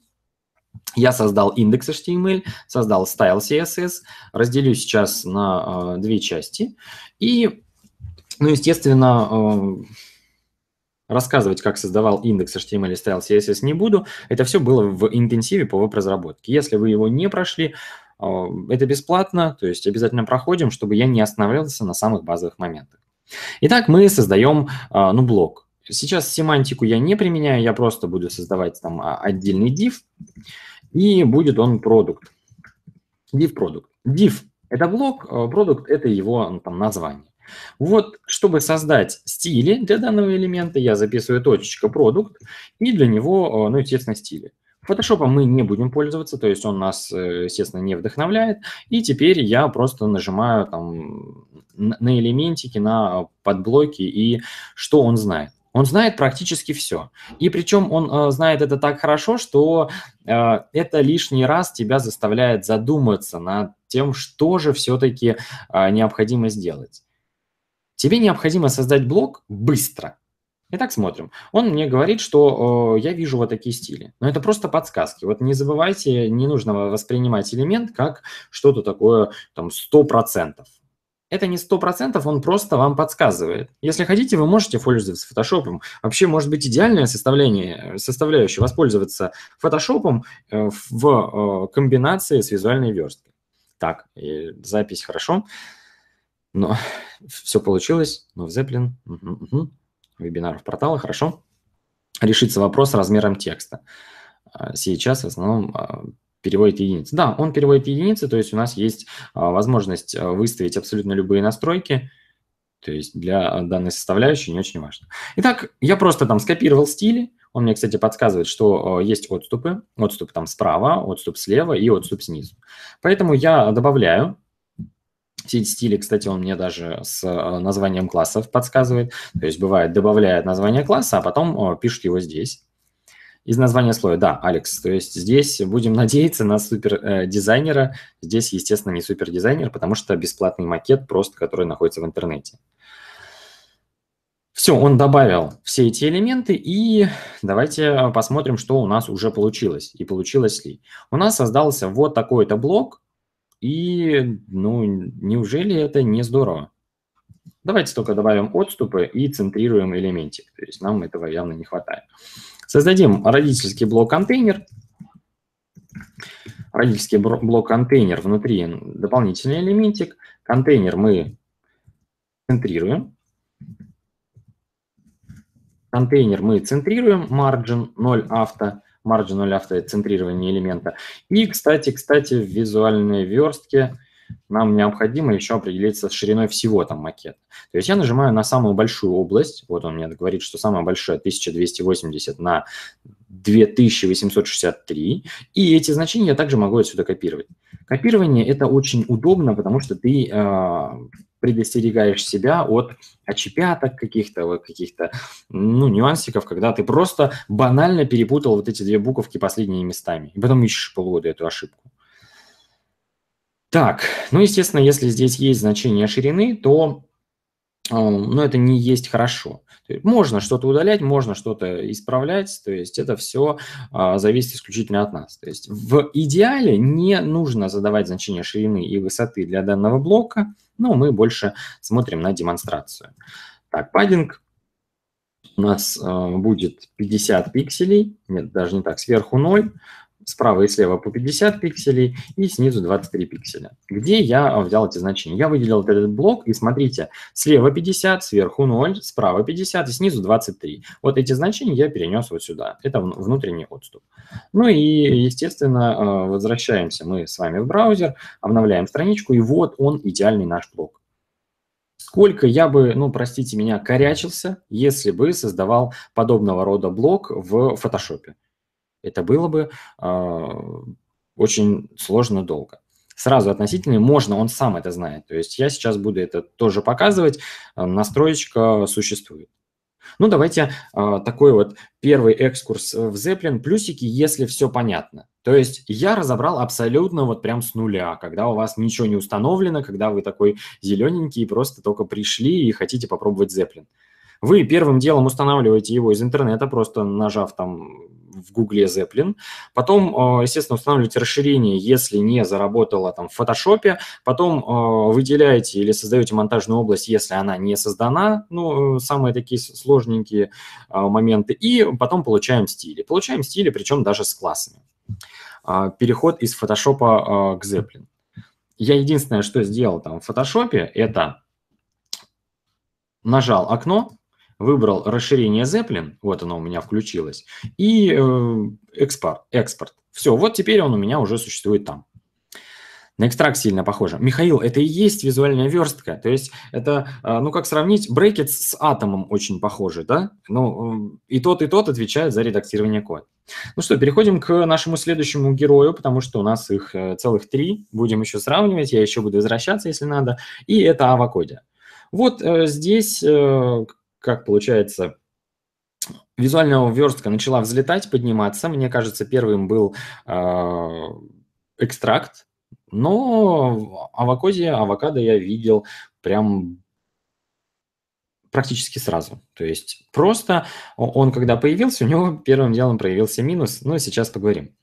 Я создал индекс HTML, эм создал style CSS, разделю сейчас на э, две части. И, ну, естественно, э, Рассказывать, как создавал индекс HTML и стайл CSS не буду. Это все было в интенсиве по веб-разработке. Если вы его не прошли, э, это бесплатно, то есть обязательно проходим, чтобы я не останавливался на самых базовых моментах. Итак, мы создаем э, ну, блок. Сейчас семантику я не применяю, я просто буду создавать там а, отдельный div, и будет он продукт. Div продукт. Div – это блок, э, продукт – это его ну, там, название. Вот, чтобы создать стили для данного элемента, я записываю точечка продукт и для него, э, ну, естественно, стили. Фотошопом мы не будем пользоваться, то есть он нас, э, естественно, не вдохновляет. И теперь я просто нажимаю там на элементики, на э, подблоки и что он знает. Он знает практически все. И причем он э, знает это так хорошо, что э, это лишний раз тебя заставляет задуматься над тем, что же все-таки э, необходимо сделать. Тебе необходимо создать блог быстро. Итак, смотрим. Он мне говорит, что э, я вижу вот такие стили. Но это просто подсказки. Вот не забывайте, не нужно воспринимать элемент как что-то такое там 100%. Это не 100%, он просто вам подсказывает. Если хотите, вы можете пользоваться фотошопом. Вообще, может быть, идеальное составление, э, составляющее воспользоваться фотошопом э, в э, комбинации с визуальной версткой. Так, запись хорошо. Хорошо. Но все получилось, но в Zeppelin, угу, угу. вебинар в портала, хорошо. Решится вопрос с размером текста. А, сейчас в основном а, переводит единицы. Да, он переводит единицы, то есть у нас есть а, возможность выставить абсолютно любые настройки, то есть для данной составляющей не очень важно. Итак, я просто там скопировал стили. Он мне, кстати, подсказывает, что есть отступы. Отступ там справа, отступ слева и отступ снизу. Поэтому я добавляю Стили, кстати, он мне даже с э, названием классов подсказывает. То есть бывает, добавляет название класса, а потом э, пишет его здесь. Из названия слоя, да, Алекс. То есть здесь будем надеяться на супер э, дизайнера. Здесь, естественно, не супер дизайнер, потому что бесплатный макет просто, который находится в интернете. Все, он добавил все эти элементы, и давайте посмотрим, что у нас уже получилось и получилось ли. У нас создался вот такой-то блок, и, ну, неужели это не здорово? Давайте только добавим отступы и центрируем элементик. То есть нам этого явно не хватает. Создадим родительский блок-контейнер. Родительский блок-контейнер внутри дополнительный элементик. Контейнер мы центрируем. Контейнер мы центрируем, margin 0 авто marginal автоцентрирование элемента. И, кстати, кстати, в визуальной верстке нам необходимо еще определиться с шириной всего там макета. То есть я нажимаю на самую большую область, вот он мне говорит, что самая большая 1280 на 2863, и эти значения я также могу отсюда копировать. Копирование – это очень удобно, потому что ты э, предостерегаешь себя от очепяток каких-то, каких-то ну, нюансиков, когда ты просто банально перепутал вот эти две буковки последними местами, и потом ищешь полгода эту ошибку. Так, ну, естественно, если здесь есть значение ширины, то э, ну это не есть хорошо. Можно что-то удалять, можно что-то исправлять, то есть это все а, зависит исключительно от нас. То есть в идеале не нужно задавать значение ширины и высоты для данного блока, но мы больше смотрим на демонстрацию. Так, паддинг у нас э, будет 50 пикселей, нет, даже не так, сверху 0, справа и слева по 50 пикселей и снизу 23 пикселя. Где я взял эти значения? Я выделил этот блок, и смотрите, слева 50, сверху 0, справа 50 и снизу 23. Вот эти значения я перенес вот сюда. Это внутренний отступ. Ну и, естественно, э, возвращаемся мы с вами в браузер, обновляем страничку, и вот он, идеальный наш блок сколько я бы, ну, простите меня, корячился, если бы создавал подобного рода блок в фотошопе. Это было бы а, очень сложно долго. Сразу относительный можно, он сам это знает. То есть я сейчас буду это тоже показывать, а, настроечка существует. Ну, давайте э, такой вот первый экскурс в Zeppelin. Плюсики, если все понятно. То есть я разобрал абсолютно вот прям с нуля, когда у вас ничего не установлено, когда вы такой зелененький и просто только пришли и хотите попробовать Zeppelin. Вы первым делом устанавливаете его из интернета, просто нажав там в Гугле Zeppelin. Потом, э, естественно, устанавливаете расширение, если не заработало там в Photoshop. Потом э, выделяете или создаете монтажную область, если она не создана. Ну, э, самые такие сложненькие моменты. И потом получаем стили. Получаем стили, причем даже с классами. А, переход из Photoshop к Zeppelin. Я единственное, что сделал там в Photoshop, это нажал окно, выбрал расширение Zeppelin, вот оно у меня включилось, и э, экспорт, экспорт. Все, вот теперь он у меня уже существует там. На экстракт сильно похоже. Михаил, это и есть визуальная верстка. То есть это, э, ну как сравнить, брекет с атомом очень похожи, да? Ну э, и тот, и тот отвечает за редактирование кода. Ну что, переходим к нашему следующему герою, потому что у нас их э, целых три. Будем еще сравнивать, я еще буду возвращаться, если надо. И это авакодия. Вот э, здесь э, как получается, визуальная верстка начала взлетать, подниматься. Мне кажется, первым был э, экстракт, но авокозе, авокадо я видел прям практически сразу. То есть просто он, когда появился, у него первым делом проявился минус. Ну, сейчас поговорим.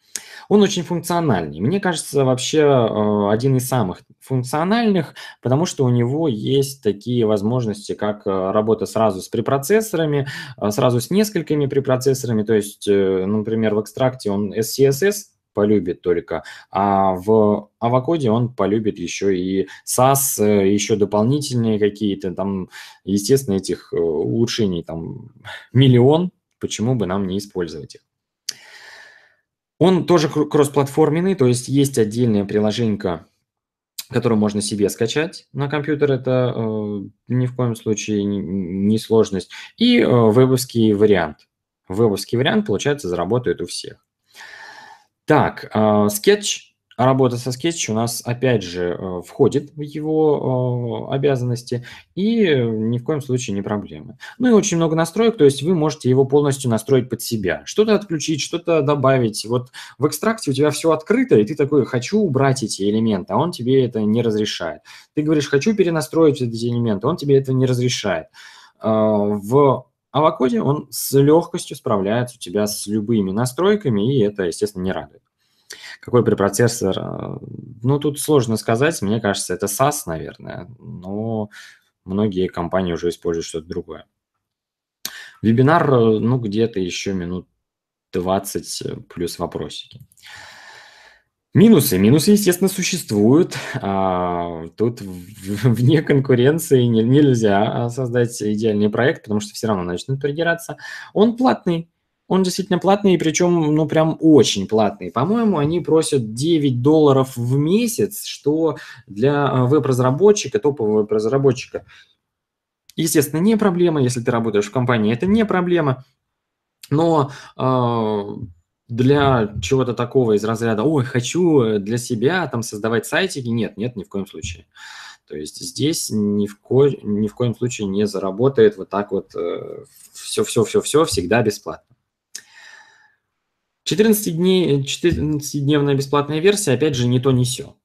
Он очень функциональный. Мне кажется, вообще э, один из самых функциональных, потому что у него есть такие возможности, как э, работа сразу с препроцессорами, э, сразу с несколькими препроцессорами. То есть, например, в экстракте он SCSS полюбит только, а в авокоде он полюбит еще и SAS, еще дополнительные какие-то там, естественно, этих улучшений там миллион, почему бы нам не использовать их. Он тоже кроссплатформенный, то есть есть отдельная приложенька, которую можно себе скачать на компьютер. Это э, ни в коем случае не, не сложность. И э, вебовский вариант. Вебовский вариант, получается, заработает у всех. Так, э, Sketch а работа со скетчем у нас, опять же, э, входит в его э, обязанности и э, ни в коем случае не проблема. Ну и очень много настроек, то есть вы можете его полностью настроить под себя. Что-то отключить, что-то добавить. Вот в экстракте у тебя все открыто, и ты такой, хочу убрать эти элементы, а он тебе это не разрешает. Ты говоришь, хочу перенастроить эти элементы, он тебе это не разрешает. В авокоде он с легкостью справляется у тебя с любыми настройками, и это, естественно, не радует. Какой препроцессор? Э, ну, тут сложно сказать. Мне кажется, это SAS, наверное. Но многие компании уже используют что-то другое. Вебинар, э, ну, где-то еще минут 20 э, плюс вопросики. Минусы. Минусы, естественно, существуют. А, тут вне конкуренции нельзя а, создать идеальный проект, потому что все равно начнут придираться. Он платный. Он действительно платный, и причем, ну, прям очень платный. По-моему, они просят 9 долларов в месяц, что для э, веб-разработчика, топового веб-разработчика, естественно, не проблема. Если ты работаешь в компании, это не проблема. Но э для чего-то такого из разряда «Ой, хочу для себя там создавать сайтики» нет, нет, ни в коем случае. То есть здесь ни в, ко... ни в коем случае не заработает вот так вот э, все-все-все-все всегда бесплатно. 14 дней, 14-дневная э, бесплатная версия, опять же, не то, не все.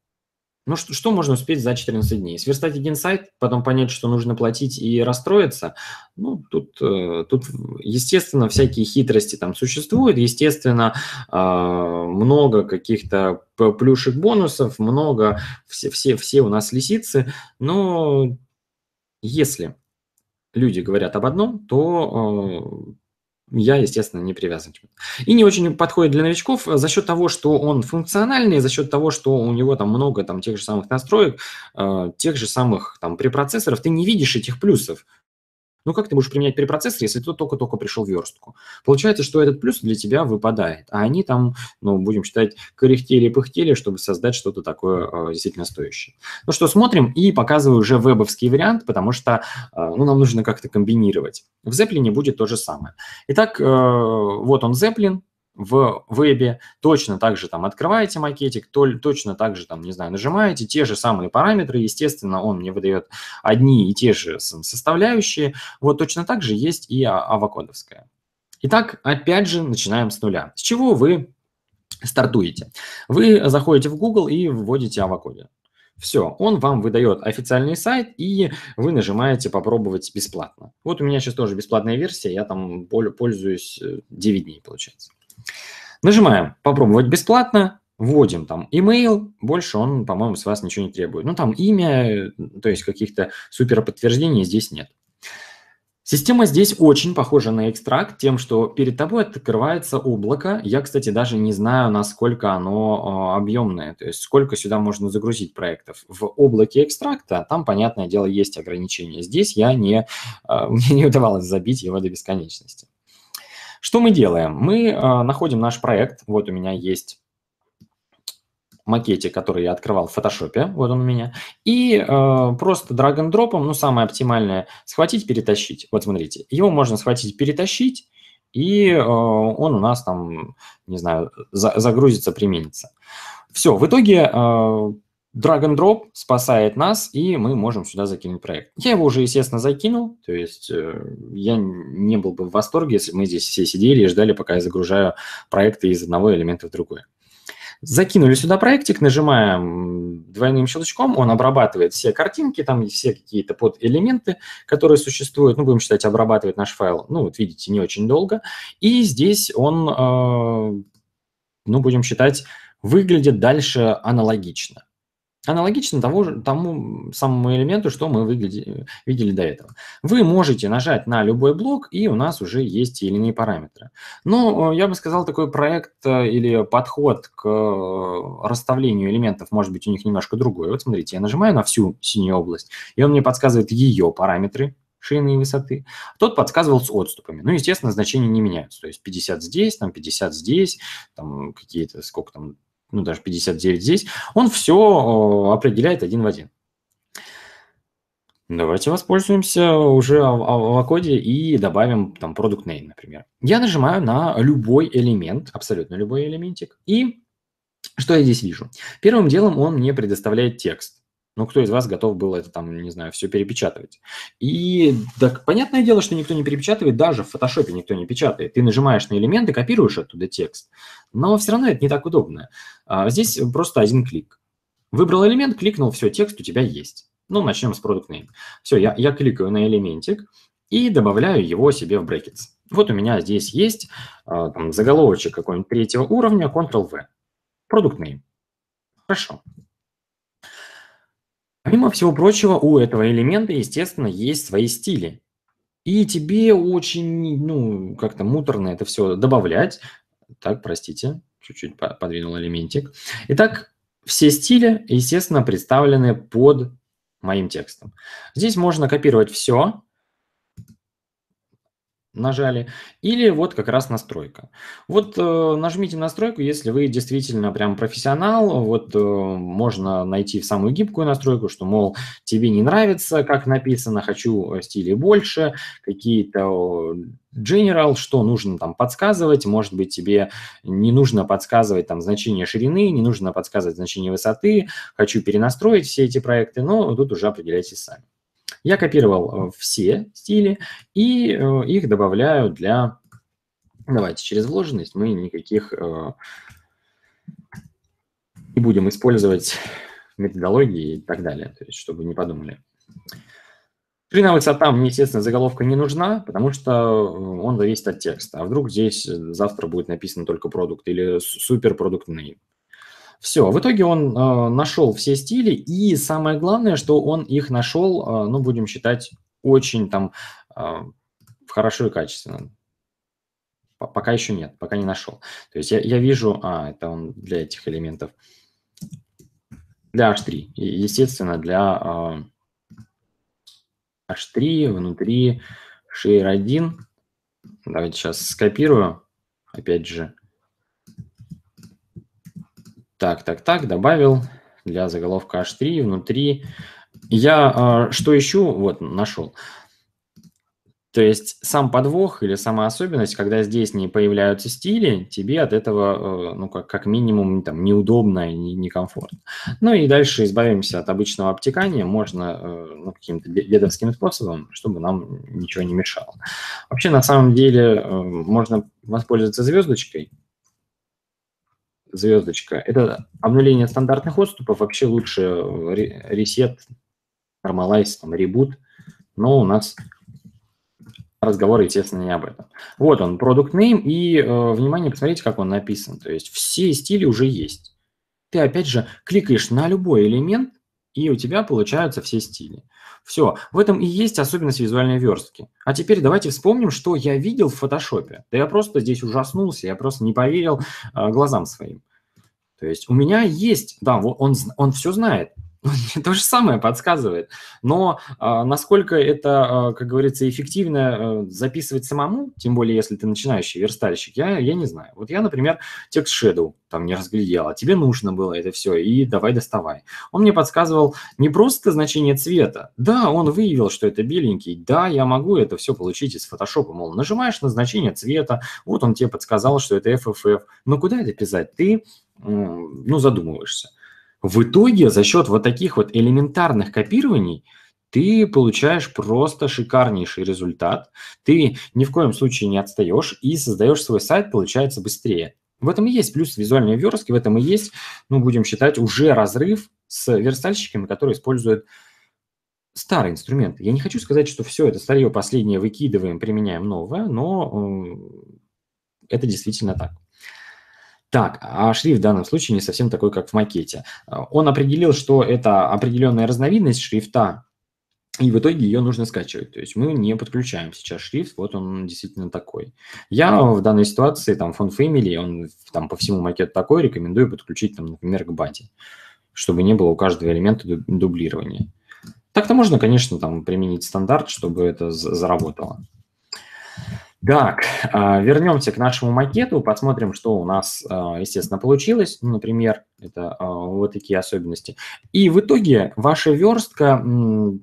Ну что, что можно успеть за 14 дней? Сверстать один сайт, потом понять, что нужно платить и расстроиться? Ну, тут, э, тут естественно, всякие хитрости там существуют, естественно, а, много каких-то плюшек, бонусов, много, все, все, все у нас лисицы, но если люди говорят об одном, то а, я, естественно, не привязан. к нему. И не очень подходит для новичков э, за счет того, что он функциональный, за счет того, что у него там много там, тех же самых настроек, э, тех же самых там препроцессоров, ты не видишь этих плюсов. Ну как ты можешь применять препроцессор, если ты только-только пришел в верстку? Получается, что этот плюс для тебя выпадает, а они там, ну, будем считать, корректели и пыхтели, чтобы создать что-то такое э, действительно стоящее. Ну что, смотрим и показываю уже вебовский вариант, потому что э, ну, нам нужно как-то комбинировать. В Zeppelin будет то же самое. Итак, э, вот он Zeppelin, в вебе, точно так же там открываете макетик, то, точно так же там, не знаю, нажимаете, те же самые параметры, естественно, он мне выдает одни и те же составляющие. Вот точно так же есть и а, авокодовская. Итак, опять же, начинаем с нуля. С чего вы стартуете? Вы заходите в Google и вводите авокоде. Все, он вам выдает официальный сайт, и вы нажимаете «Попробовать бесплатно». Вот у меня сейчас тоже бесплатная версия, я там пользуюсь 9 э, дней, получается. Нажимаем «Попробовать бесплатно», вводим там email, больше он, по-моему, с вас ничего не требует. Ну, там имя, то есть каких-то супер подтверждений здесь нет. Система здесь очень похожа на экстракт тем, что перед тобой открывается облако. Я, кстати, даже не знаю, насколько оно а, объемное, то есть сколько сюда можно загрузить проектов. В облаке экстракта там, понятное дело, есть ограничения. Здесь я не, а, мне не удавалось забить его до бесконечности. Что мы делаем? Мы а, находим наш проект. Вот у меня есть макете, который я открывал в фотошопе, вот он у меня, и э, просто драг-н-дропом, ну, самое оптимальное, схватить, перетащить. Вот смотрите, его можно схватить, перетащить, и э, он у нас там, не знаю, за загрузится, применится. Все, в итоге э, Drag and Drop спасает нас, и мы можем сюда закинуть проект. Я его уже, естественно, закинул, то есть э, я не был бы в восторге, если бы мы здесь все сидели и ждали, пока я загружаю проекты из одного элемента в другой. Закинули сюда проектик, нажимаем двойным щелчком, он обрабатывает все картинки, там все какие-то поделементы, которые существуют. Ну, будем считать, обрабатывает наш файл. Ну, вот видите, не очень долго. И здесь он, э, ну, будем считать, выглядит дальше аналогично. Аналогично того же, тому самому элементу, что мы выгляди, видели до этого. Вы можете нажать на любой блок, и у нас уже есть те или иные параметры. Но э, я бы сказал, такой проект э, или подход к э, расставлению элементов, может быть, у них немножко другой. Вот смотрите, я нажимаю на всю синюю область, и он мне подсказывает ее параметры, ширины и высоты. Тот подсказывал с отступами. Ну, естественно, значения не меняются. То есть 50 здесь, там 50 здесь, там какие-то, сколько там, ну, даже 59 здесь, он все э, определяет один в один. Давайте воспользуемся уже а, а, в коде и добавим там product name, например. Я нажимаю на любой элемент, абсолютно любой элементик, и что я здесь вижу? Первым делом он мне предоставляет текст. Ну, кто из вас готов был это там, не знаю, все перепечатывать? И так, понятное дело, что никто не перепечатывает, даже в фотошопе никто не печатает. Ты нажимаешь на элементы, копируешь оттуда текст но все равно это не так удобно. А, здесь просто один клик. Выбрал элемент, кликнул, все, текст у тебя есть. Ну, начнем с product name. Все, я, я кликаю на элементик и добавляю его себе в brackets. Вот у меня здесь есть а, там, заголовочек какой-нибудь третьего уровня, Ctrl-V. Product name. Хорошо. Помимо всего прочего, у этого элемента, естественно, есть свои стили. И тебе очень, ну, как-то муторно это все добавлять. Так, простите, чуть-чуть подвинул элементик. Итак, все стили, естественно, представлены под моим текстом. Здесь можно копировать все, нажали, или вот как раз настройка. Вот э, нажмите настройку, если вы действительно прям профессионал, вот э, можно найти в самую гибкую настройку, что, мол, тебе не нравится, как написано, хочу э, стилей больше, какие-то general, что нужно там подсказывать, может быть, тебе не нужно подсказывать там значение ширины, не нужно подсказывать значение высоты, хочу перенастроить все эти проекты, но тут уже определяйте сами. Я копировал э, все стили и э, их добавляю для... Давайте, через вложенность мы никаких э, не будем использовать методологии и так далее, то есть, чтобы не подумали. Ширина высота мне, естественно, заголовка не нужна, потому что он зависит от текста. А вдруг здесь завтра будет написано только продукт или супер продуктный. Все, в итоге он э, нашел все стили, и самое главное, что он их нашел, э, ну, будем считать, очень там э, хорошо и качественно. П пока еще нет, пока не нашел. То есть я, я вижу, а, это он для этих элементов, для H3, и, естественно, для э, H3 внутри share 1. Давайте сейчас скопирую, опять же, так, так, так, добавил для заголовка H3 внутри. Я э, что ищу? Вот, нашел. То есть сам подвох или сама особенность, когда здесь не появляются стили, тебе от этого, э, ну, как, как минимум, там, неудобно и некомфортно. Ну и дальше избавимся от обычного обтекания, можно э, ну, каким-то дедовским способом, чтобы нам ничего не мешало. Вообще, на самом деле, э, можно воспользоваться звездочкой, звездочка. Это обнуление стандартных отступов. Вообще лучше э, ресет, нормалайз, там, ребут. Но у нас разговор, естественно, не об этом. Вот он, product name. И, э, внимание, посмотрите, как он написан. То есть все стили уже есть. Ты, опять же, кликаешь на любой элемент, и у тебя получаются все стили. Все, в этом и есть особенность визуальной верстки. А теперь давайте вспомним, что я видел в фотошопе. Да я просто здесь ужаснулся, я просто не поверил э, глазам своим. То есть у меня есть, да, он, он все знает, то же самое подсказывает. Но э, насколько это, э, как говорится, эффективно э, записывать самому, тем более если ты начинающий верстальщик, я, я не знаю. Вот я, например, текст Shadow там не разглядел, а тебе нужно было это все, и давай доставай. Он мне подсказывал не просто значение цвета. Да, он выявил, что это беленький. Да, я могу это все получить из Photoshop. Мол, нажимаешь на значение цвета, вот он тебе подсказал, что это FFF. Но куда это писать? Ты, ну, задумываешься. В итоге за счет вот таких вот элементарных копирований ты получаешь просто шикарнейший результат. Ты ни в коем случае не отстаешь и создаешь свой сайт, получается, быстрее. В этом и есть плюс визуальной верстки, в этом и есть, ну, будем считать, уже разрыв с верстальщиками, которые используют старые инструменты. Я не хочу сказать, что все это старье последнее выкидываем, применяем новое, но это действительно так. Так, а шрифт в данном случае не совсем такой, как в макете. Э, он определил, что это определенная разновидность шрифта, и в итоге ее нужно скачивать. То есть мы не подключаем сейчас шрифт, вот он действительно такой. Я а. в данной ситуации, там, фон Family, он там по всему макету такой, рекомендую подключить, там, например, к баде, чтобы не было у каждого элемента дублирования. Так-то можно, конечно, там применить стандарт, чтобы это заработало. Так, а, вернемся к нашему макету, посмотрим, что у нас, а, естественно, получилось. Ну, например, это а, вот такие особенности. И в итоге ваша верстка ну,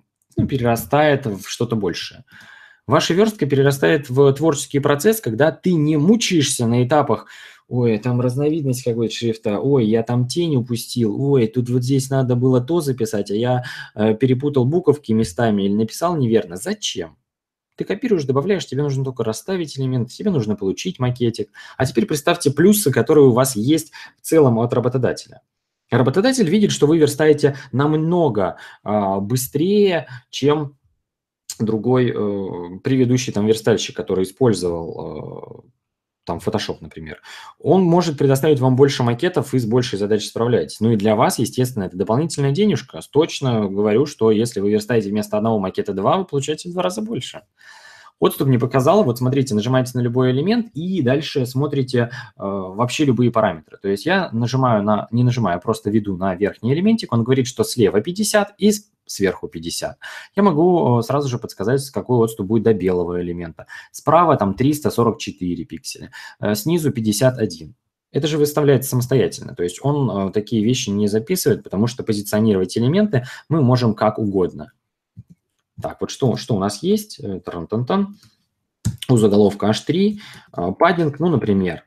перерастает в что-то большее. Ваша верстка перерастает в творческий процесс, когда ты не мучаешься на этапах ой, там разновидность какой-то шрифта, ой, я там тень упустил, ой, тут вот здесь надо было то записать, а я э, перепутал буковки местами или написал неверно. Зачем? Ты копируешь, добавляешь, тебе нужно только расставить элемент, тебе нужно получить макетик. А теперь представьте плюсы, которые у вас есть в целом от работодателя. Работодатель видит, что вы верстаете намного э, быстрее, чем другой э, предыдущий там верстальщик, который использовал э, там Photoshop, например, он может предоставить вам больше макетов и с большей задачей справляетесь. Ну и для вас, естественно, это дополнительная денежка. Точно говорю, что если вы верстаете вместо одного макета два, вы получаете в два раза больше. Вот чтобы не показало. Вот смотрите, нажимаете на любой элемент и дальше смотрите э, вообще любые параметры. То есть я нажимаю на, не нажимаю, а просто веду на верхний элементик. Он говорит, что слева 50 и сверху 50, я могу э, сразу же подсказать, какой отступ будет до белого элемента. Справа там 344 пикселя, э, снизу 51. Это же выставляется самостоятельно, то есть он э, такие вещи не записывает, потому что позиционировать элементы мы можем как угодно. Так, вот что, что у нас есть? Тан тан У заголовка H3, паддинг, ну, например,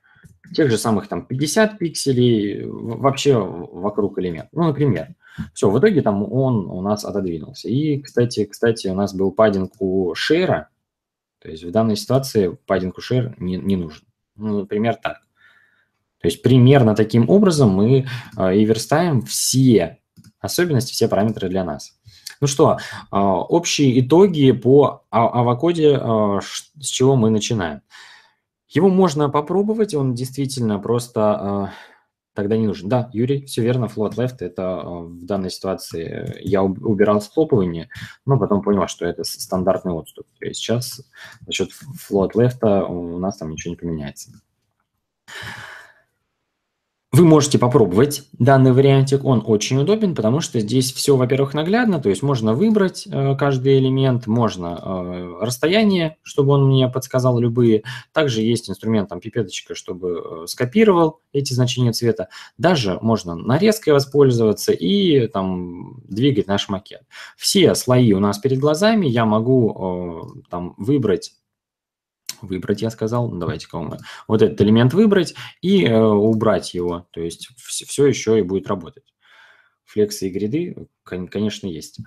тех же самых там 50 пикселей вообще вокруг элемента, Ну, например, все, в итоге там он у нас отодвинулся. И, кстати, кстати, у нас был паддинг у шейра. То есть в данной ситуации паддинг у шейра не, не нужен. Ну, например, так. То есть примерно таким образом мы а, и верстаем все особенности, все параметры для нас. Ну что, а, общие итоги по а, авокоде, с чего мы начинаем. Его можно попробовать, он действительно просто тогда не нужен. Да, Юрий, все верно, float left – это э, в данной ситуации э, я убирал схлопывание, но потом понял, что это стандартный отступ. То есть сейчас за счет float left а, у нас там ничего не поменяется. Вы можете попробовать данный вариантик, он очень удобен, потому что здесь все, во-первых, наглядно, то есть можно выбрать э, каждый элемент, можно э, расстояние, чтобы он мне подсказал любые. Также есть инструмент там пипеточка, чтобы э, скопировал эти значения цвета. Даже можно нарезкой воспользоваться и там двигать наш макет. Все слои у нас перед глазами, я могу там выбрать выбрать, я сказал, ну, давайте-ка мы вот этот элемент выбрать и э, убрать его, то есть все, все еще и будет работать. Флексы и гриды, конечно, есть.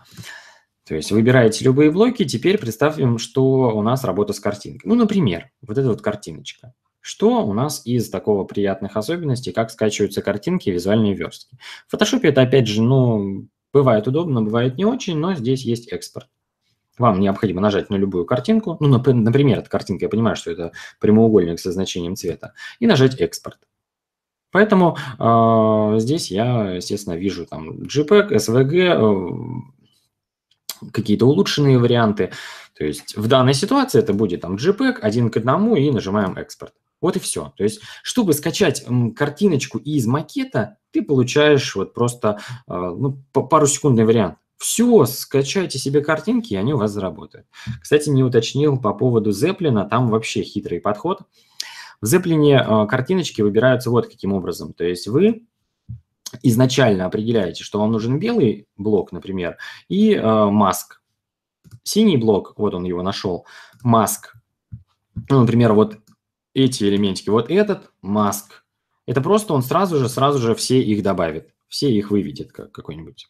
То есть выбираете любые блоки, теперь представим, что у нас работа с картинкой. Ну, например, вот эта вот картиночка. Что у нас из такого приятных особенностей, как скачиваются картинки и визуальные верстки? В Photoshop это, опять же, ну, бывает удобно, бывает не очень, но здесь есть экспорт вам необходимо нажать на любую картинку, ну, например, эта картинка, я понимаю, что это прямоугольник со значением цвета, и нажать «Экспорт». Поэтому э, здесь я, естественно, вижу там JPEG, SVG, э, какие-то улучшенные варианты. То есть в данной ситуации это будет там JPEG один к одному и нажимаем «Экспорт». Вот и все. То есть, чтобы скачать картиночку из макета, ты получаешь вот просто э, ну, пару секундный вариант. Все, скачайте себе картинки, и они у вас заработают. Кстати, не уточнил по поводу Зеплина, там вообще хитрый подход. В Зеплине э, картиночки выбираются вот каким образом. То есть вы изначально определяете, что вам нужен белый блок, например, и э, маск. Синий блок, вот он его нашел, маск. Ну, например, вот эти элементики, вот этот маск. Это просто он сразу же, сразу же все их добавит, все их выведет как какой-нибудь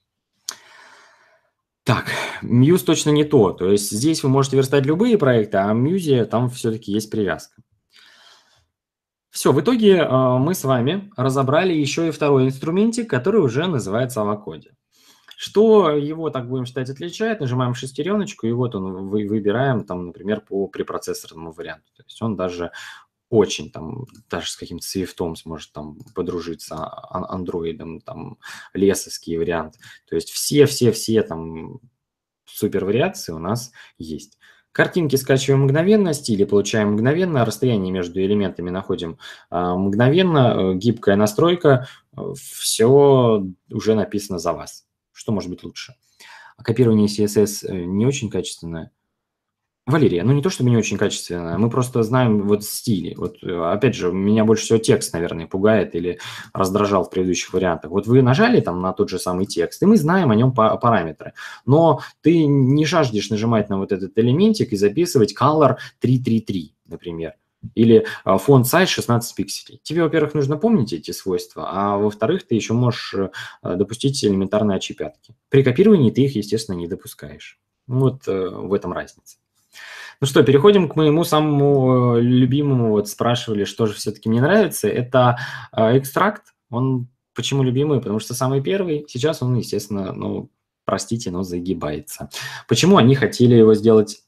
так, Мьюз точно не то. То есть здесь вы можете верстать любые проекты, а Мьюзе там все-таки есть привязка. Все, в итоге э, мы с вами разобрали еще и второй инструментик, который уже называется АВАКоде. Что его, так будем считать, отличает? Нажимаем шестереночку, и вот он, вы выбираем, там, например, по препроцессорному варианту. То есть он даже очень, там, даже с каким-то свифтом сможет там подружиться, а, а, андроидом, там, лесовский вариант. То есть все-все-все там супер вариации у нас есть. Картинки скачиваем мгновенно, стили получаем мгновенно, расстояние между элементами находим а, мгновенно, э, гибкая настройка, э, все уже написано за вас. Что может быть лучше? Копирование CSS э, не очень качественное – Валерия, ну не то чтобы не очень качественно, мы просто знаем вот стили. Вот э, опять же, меня больше всего текст, наверное, пугает или раздражал в предыдущих вариантах. Вот вы нажали там на тот же самый текст, и мы знаем о нем параметры. Но ты не жаждешь нажимать на вот этот элементик и записывать color 333, например или фон сайт 16 пикселей. Тебе, во-первых, нужно помнить эти свойства, а во-вторых, ты еще можешь э, допустить элементарные очепятки. При копировании ты их, естественно, не допускаешь. Вот э, в этом разница. Ну что, переходим к моему самому э, любимому. Вот спрашивали, что же все-таки мне нравится. Это э, экстракт. Он почему любимый? Потому что самый первый. Сейчас он, естественно, ну, простите, но загибается. Почему они хотели его сделать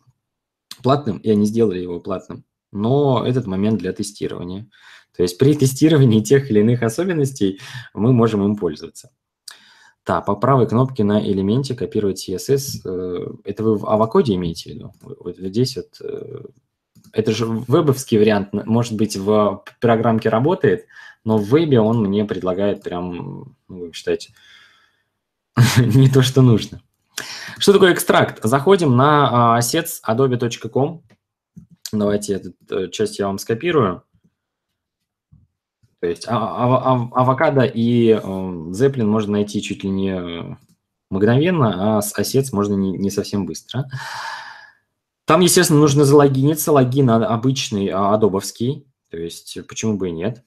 платным, и они сделали его платным? Но этот момент для тестирования. То есть при тестировании тех или иных особенностей мы можем им пользоваться. Да, по правой кнопке на элементе копировать CSS. Э, это вы в авокоде имеете в виду? Вот здесь вот... Э, это же вебовский вариант, может быть, в программке работает, но в вебе он мне предлагает прям, ну, вы считаете, не то, что нужно. Что такое экстракт? Заходим на assets а, adobe.com. Давайте эту э, часть я вам скопирую. То есть а, а, а, а авокадо и э, эм, зеплин можно найти чуть ли не э, мгновенно, а осец можно не, не совсем быстро. Там, естественно, нужно залогиниться. Логин а, обычный, а, адобовский. То есть почему бы и нет.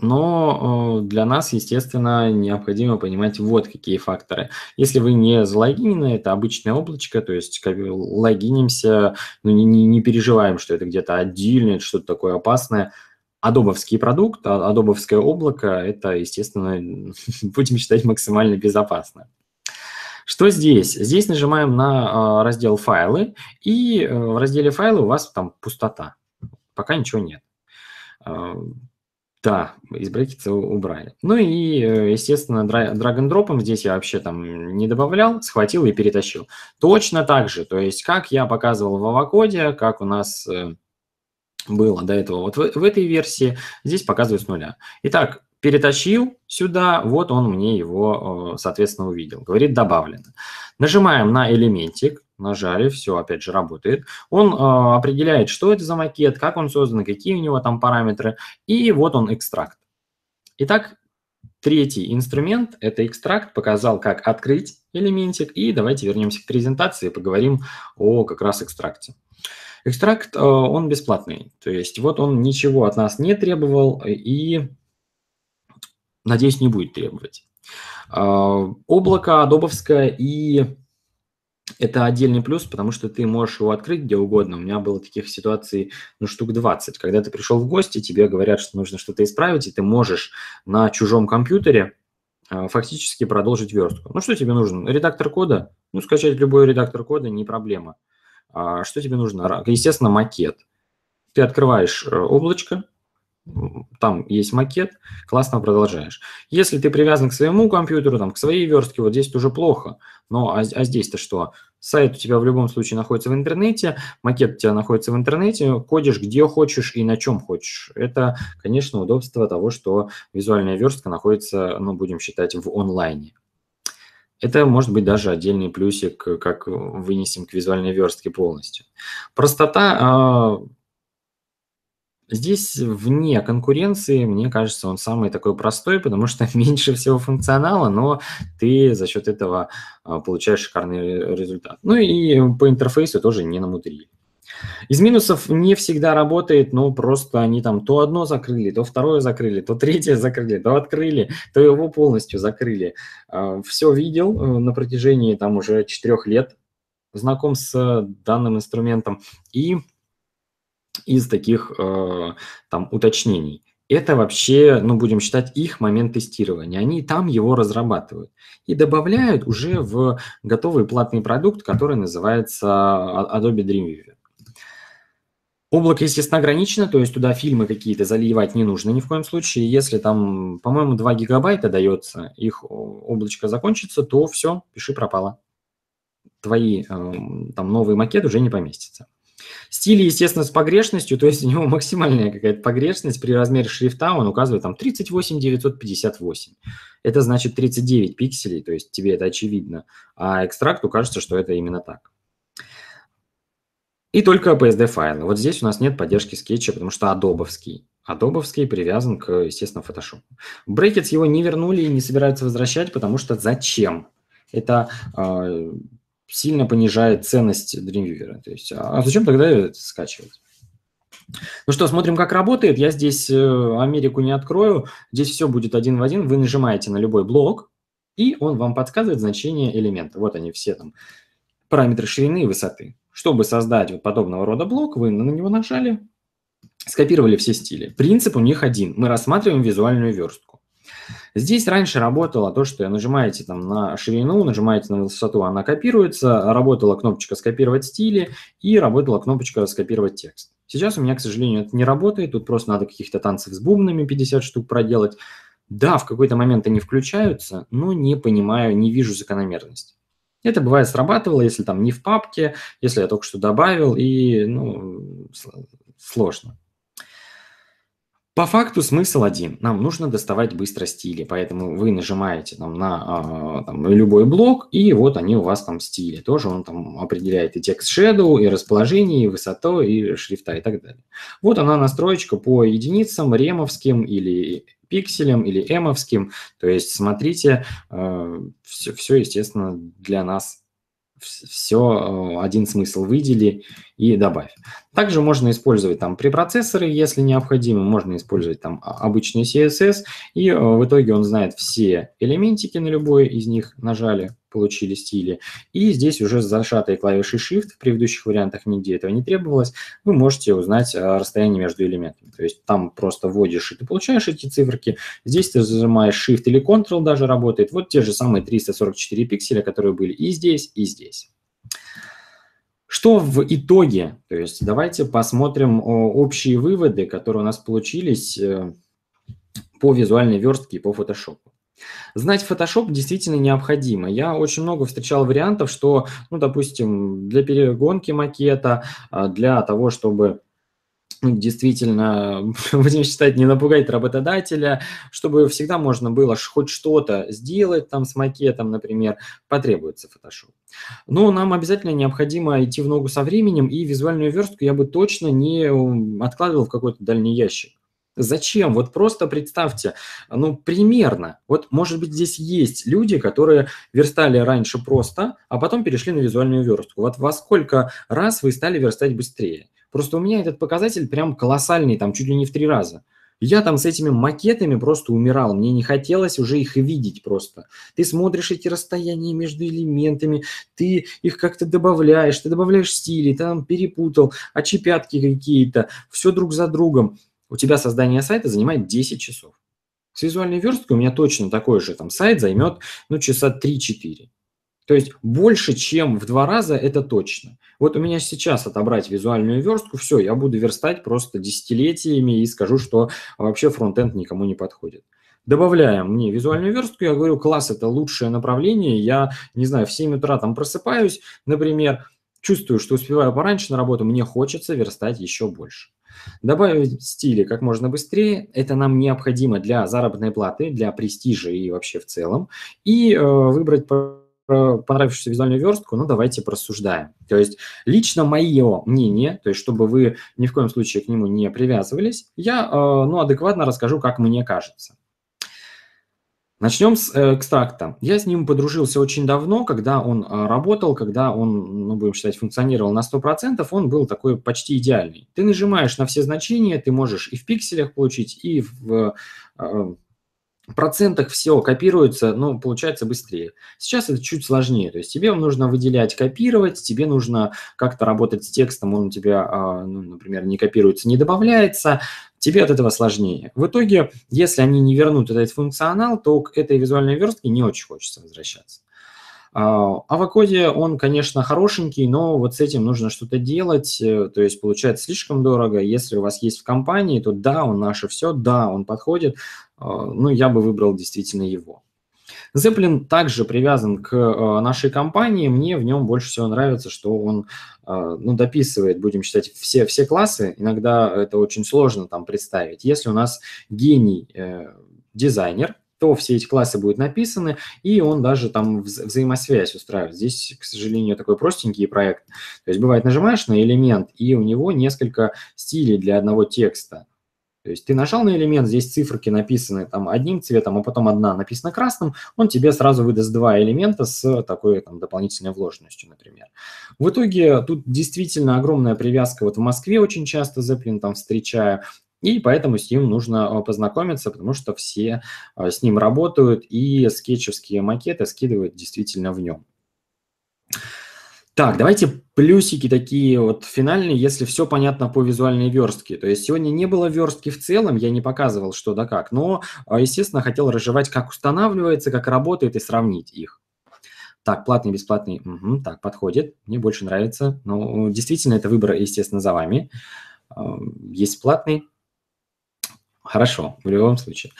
Но э, для нас, естественно, необходимо понимать вот какие факторы. Если вы не залогинены, это обычная облачко, то есть как логинимся, но ну, не, не, не переживаем, что это где-то отдельное, что-то такое опасное – адобовский продукт, а адобовское облако, это, естественно, будем считать максимально безопасно. Что здесь? Здесь нажимаем на а, раздел «Файлы», и э, в разделе «Файлы» у вас там пустота, пока ничего нет. А, да, из брекета убрали. Ну и, э, естественно, драг-н-дропом здесь я вообще там не добавлял, схватил и перетащил. Точно так же, то есть как я показывал в авокоде, как у нас э, было до этого вот в, в этой версии, здесь показываю с нуля. Итак, перетащил сюда, вот он мне его, э, соответственно, увидел. Говорит, добавлено. Нажимаем на элементик, нажали, все, опять же, работает. Он э, определяет, что это за макет, как он создан, какие у него там параметры, и вот он экстракт. Итак, третий инструмент, это экстракт, показал, как открыть элементик, и давайте вернемся к презентации и поговорим о как раз экстракте. Экстракт, э, он бесплатный, то есть вот он ничего от нас не требовал э, и, надеюсь, не будет требовать. А, облако адобовское и это отдельный плюс, потому что ты можешь его открыть где угодно. У меня было таких ситуаций, ну, штук 20. Когда ты пришел в гости, тебе говорят, что нужно что-то исправить, и ты можешь на чужом компьютере э, фактически продолжить верстку. Ну, что тебе нужно? Редактор кода? Ну, скачать любой редактор кода, не проблема. А что тебе нужно? Естественно, макет. Ты открываешь э, облачко, там есть макет, классно продолжаешь. Если ты привязан к своему компьютеру, там, к своей верстке, вот здесь уже плохо. Но а, а здесь-то что? Сайт у тебя в любом случае находится в интернете, макет у тебя находится в интернете, кодишь где хочешь и на чем хочешь. Это, конечно, удобство того, что визуальная верстка находится, ну, будем считать, в онлайне. Это может быть даже отдельный плюсик, э, как э, вынесем к визуальной верстке полностью. Простота а, Здесь вне конкуренции, мне кажется, он самый такой простой, потому что меньше всего функционала, но ты за счет этого а, получаешь шикарный э, результат. Ну и по интерфейсу тоже не намудрили. Из минусов не всегда работает, ну, просто они там то одно закрыли, то второе закрыли, то третье закрыли, то открыли, то его полностью закрыли. А, Все видел э, на протяжении там уже четырех лет, знаком с данным инструментом. И из таких э, там уточнений. Это вообще, ну, будем считать их момент тестирования. Они там его разрабатывают и добавляют уже в готовый платный продукт, который называется а, Adobe Dreamweaver. Облако, естественно, ограничено, то есть туда фильмы какие-то заливать не нужно ни в коем случае. Если там, по-моему, 2 гигабайта дается, их облачко закончится, то все, пиши пропало. Твои э, там новые макеты уже не поместятся. Стили, естественно, с погрешностью, то есть у него максимальная какая-то погрешность. При размере шрифта он указывает там 38958. Это значит 39 пикселей, то есть тебе это очевидно. А экстракту кажется, что это именно так. И только PSD-файлы. Вот здесь у нас нет поддержки скетча, потому что адобовский. Адобовский привязан к, естественно, Photoshop. Брекетс его не вернули и не собираются возвращать, потому что зачем? Это э, сильно понижает ценность Dreamweaver. То есть, а, а зачем тогда это скачивать? Ну что, смотрим, как работает. Я здесь э, Америку не открою. Здесь все будет один в один. Вы нажимаете на любой блок, и он вам подсказывает значение элемента. Вот они все там. Параметры ширины и высоты. Чтобы создать вот подобного рода блок, вы на него нажали, скопировали все стили. Принцип у них один. Мы рассматриваем визуальную верстку. Здесь раньше работало то, что нажимаете там на ширину, нажимаете на высоту, она копируется, работала кнопочка «Скопировать стили» и работала кнопочка «Скопировать текст». Сейчас у меня, к сожалению, это не работает, тут просто надо каких-то танцев с бубнами 50 штук проделать. Да, в какой-то момент они включаются, но не понимаю, не вижу закономерность. Это бывает срабатывало, если там не в папке, если я только что добавил, и ну, сложно. По факту смысл один. Нам нужно доставать быстро стили, поэтому вы нажимаете там, на а, там, любой блок, и вот они у вас там стили. Тоже он там определяет и текст shadow, и расположение, и высоту, и шрифта, и так далее. Вот она настроечка по единицам, ремовским или пикселем или эмовским. То есть смотрите, все, э, все естественно, для нас все э, один смысл выдели и добавь. Также можно использовать там препроцессоры, если необходимо, можно использовать там обычный CSS, и э, в итоге он знает все элементики на любой из них, нажали, получили стили. И здесь уже зажатые клавиши Shift, в предыдущих вариантах нигде этого не требовалось, вы можете узнать а, расстояние между элементами. То есть там просто вводишь и ты получаешь эти циферки, здесь ты зажимаешь Shift или Ctrl даже работает. Вот те же самые 344 пикселя, которые были и здесь, и здесь. Что в итоге? То есть давайте посмотрим общие выводы, которые у нас получились э, по визуальной верстке и по Photoshop. Знать Photoshop действительно необходимо. Я очень много встречал вариантов, что, ну, допустим, для перегонки макета, а, для того, чтобы ну, действительно, будем считать, не напугать работодателя, чтобы всегда можно было хоть что-то сделать там с макетом, например, потребуется Photoshop. Но нам обязательно необходимо идти в ногу со временем, и визуальную верстку я бы точно не откладывал в какой-то дальний ящик. Зачем? Вот просто представьте, ну, примерно. Вот, может быть, здесь есть люди, которые верстали раньше просто, а потом перешли на визуальную верстку. Вот во сколько раз вы стали верстать быстрее? Просто у меня этот показатель прям колоссальный, там, чуть ли не в три раза. Я там с этими макетами просто умирал, мне не хотелось уже их видеть просто. Ты смотришь эти расстояния между элементами, ты их как-то добавляешь, ты добавляешь стили, ты там перепутал, очепятки а какие-то, все друг за другом у тебя создание сайта занимает 10 часов. С визуальной версткой у меня точно такой же там сайт займет ну, часа 3-4. То есть больше, чем в два раза, это точно. Вот у меня сейчас отобрать визуальную верстку, все, я буду верстать просто десятилетиями и скажу, что вообще фронтенд никому не подходит. Добавляем мне визуальную верстку, я говорю, класс, это лучшее направление, я, не знаю, в 7 утра там просыпаюсь, например, чувствую, что успеваю пораньше на работу, мне хочется верстать еще больше. Добавить стили как можно быстрее, это нам необходимо для заработной платы, для престижа и вообще в целом. И э, выбрать э, понравившуюся визуальную верстку, ну, давайте просуждаем. То есть лично мое мнение, то есть чтобы вы ни в коем случае к нему не привязывались, я, э, ну, адекватно расскажу, как мне кажется. Начнем с э, экстракта. Я с ним подружился очень давно, когда он э, работал, когда он, ну, будем считать, функционировал на 100%, он был такой почти идеальный. Ты нажимаешь на все значения, ты можешь и в пикселях получить, и в э, в процентах все копируется, ну, получается быстрее. Сейчас это чуть сложнее, то есть тебе нужно выделять, копировать, тебе нужно как-то работать с текстом, он у тебя, а, ну, например, не копируется, не добавляется, тебе от этого сложнее. В итоге, если они не вернут этот функционал, то к этой визуальной верстке не очень хочется возвращаться. А Авокоде, он, конечно, хорошенький, но вот с этим нужно что-то делать, э, то есть получается слишком дорого. Если у вас есть в компании, то да, он наше все, да, он подходит, а, ну, я бы выбрал действительно его. Zeppelin также привязан к а, нашей компании. Мне в нем больше всего нравится, что он а, ну, дописывает, будем считать, все, все классы. Иногда это очень сложно там представить. Если у нас гений э, дизайнер, то все эти классы будут написаны, и он даже там вза взаимосвязь устраивает. Здесь, к сожалению, такой простенький проект. То есть бывает нажимаешь на элемент, и у него несколько стилей для одного текста. То есть ты нажал на элемент, здесь циферки написаны там одним цветом, а потом одна написана красным, он тебе сразу выдаст два элемента с такой там, дополнительной вложенностью, например. В итоге тут действительно огромная привязка. Вот в Москве очень часто Zeppelin там встречаю, и поэтому с ним нужно э, познакомиться, потому что все э, с ним работают, и скетчевские макеты скидывают действительно в нем. Так, давайте плюсики такие вот финальные, если все понятно по визуальной верстке. То есть сегодня не было верстки в целом, я не показывал что да как, но, а, естественно, хотел разжевать, как устанавливается, как работает и сравнить их. Так, платный, бесплатный, угу, так, подходит, мне больше нравится. Но ну, действительно, это выбор, естественно, за вами. Есть платный, хорошо, в любом случае.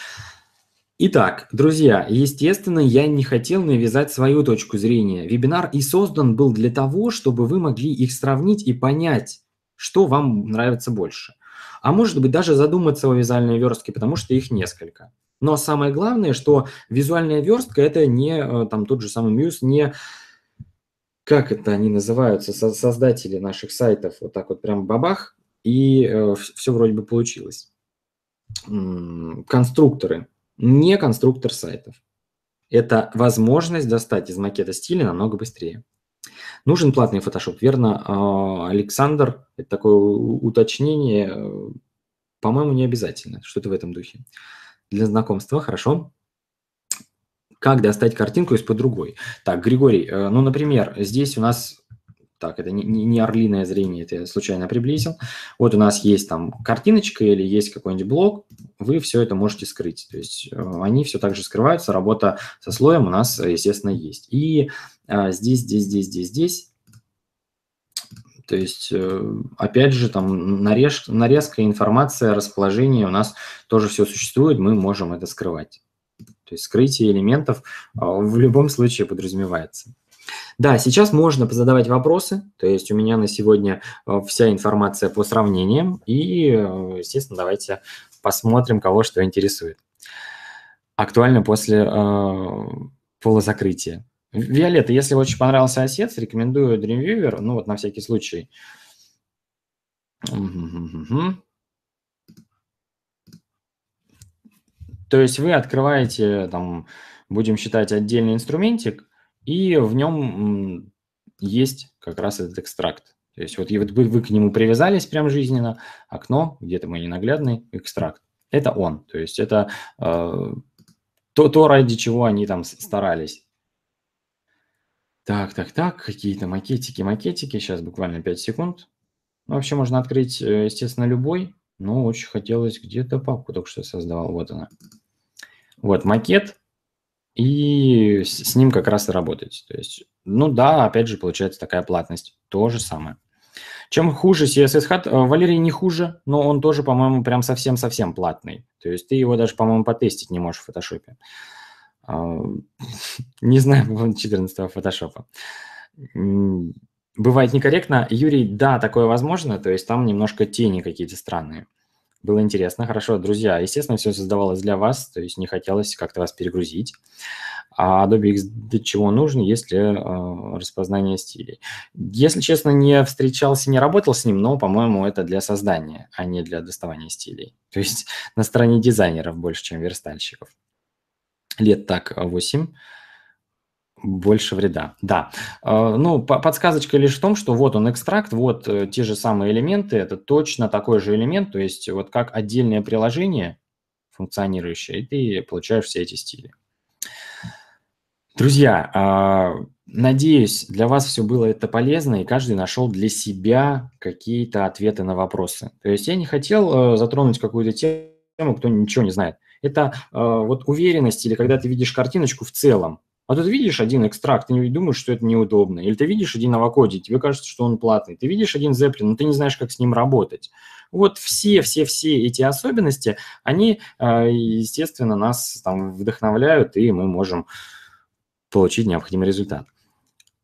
Итак, друзья, естественно, я не хотел навязать свою точку зрения. Вебинар и создан был для того, чтобы вы могли их сравнить и понять, что вам нравится больше. А может быть, даже задуматься о визуальной верстке, потому что их несколько. Но самое главное, что визуальная верстка – это не э, там, тот же самый Muse, не как это они называются, создатели наших сайтов, вот так вот прям бабах, и э, все вроде бы получилось. Конструкторы не конструктор сайтов. Это возможность достать из макета стиля намного быстрее. Нужен платный Photoshop, верно, а, Александр? Это такое уточнение, э, по-моему, не обязательно, что-то в этом духе. Для знакомства, хорошо. Как достать картинку из-под другой? Так, Григорий, э, ну, например, здесь у нас так, это не, не, орлиное зрение, это я случайно приблизил. Вот у нас есть там картиночка или есть какой-нибудь блок, вы все это можете скрыть. То есть э, они все так же скрываются, работа со слоем у нас, естественно, есть. И а, здесь, здесь, здесь, здесь, здесь. То есть, э, опять же, там нарез, нарезка, информация, расположение у нас тоже все существует, мы можем это скрывать. То есть скрытие элементов в любом случае подразумевается. Да, сейчас можно задавать вопросы, то есть у меня на сегодня э, вся информация по сравнениям, и, э, естественно, давайте посмотрим, кого что интересует. Актуально после э, полузакрытия. Виолетта, если очень понравился осец, рекомендую Dreamweaver, ну вот на всякий случай. То есть вы открываете, там, будем считать, отдельный инструментик, и в нем есть как раз этот экстракт. То есть вот вы, вы к нему привязались прям жизненно, окно, где-то мой ненаглядный экстракт. Это он, то есть это э, то, то, ради чего они там старались. Так, так, так, какие-то макетики, макетики. Сейчас буквально 5 секунд. Ну, вообще можно открыть, э, естественно, любой. Но очень хотелось где-то папку только что создавал. Вот она. Вот макет и с ним как раз и работать, То есть, ну да, опять же, получается такая платность. То же самое. Чем хуже CSS Hut? Э, Валерий не хуже, но он тоже, по-моему, прям совсем-совсем платный. То есть ты его даже, по-моему, потестить не можешь в фотошопе. А, не знаю, 14 фотошопа. Бывает некорректно. Юрий, да, такое возможно, то есть там немножко тени какие-то странные. Было интересно, хорошо, друзья. Естественно, все создавалось для вас, то есть не хотелось как-то вас перегрузить. А Adobe XD для чего нужен, если э, распознание стилей? Если честно, не встречался, не работал с ним, но, по-моему, это для создания, а не для доставания стилей. То есть на стороне дизайнеров больше, чем верстальщиков. Лет так 8 больше вреда. Да. А, ну, подсказочка лишь в том, что вот он экстракт, вот э, те же самые элементы, это точно такой же элемент, то есть вот как отдельное приложение функционирующее, и ты получаешь все эти стили. Друзья, а, надеюсь, для вас все было это полезно, и каждый нашел для себя какие-то ответы на вопросы. То есть я не хотел э, затронуть какую-то тему, кто ничего не знает. Это э, вот уверенность или когда ты видишь картиночку в целом, а тут видишь один экстракт, и думаешь, что это неудобно. Или ты видишь один авокодий, тебе кажется, что он платный. Ты видишь один зеплин, но ты не знаешь, как с ним работать. Вот все-все-все эти особенности, они, э, естественно, нас там вдохновляют, и мы можем получить необходимый результат.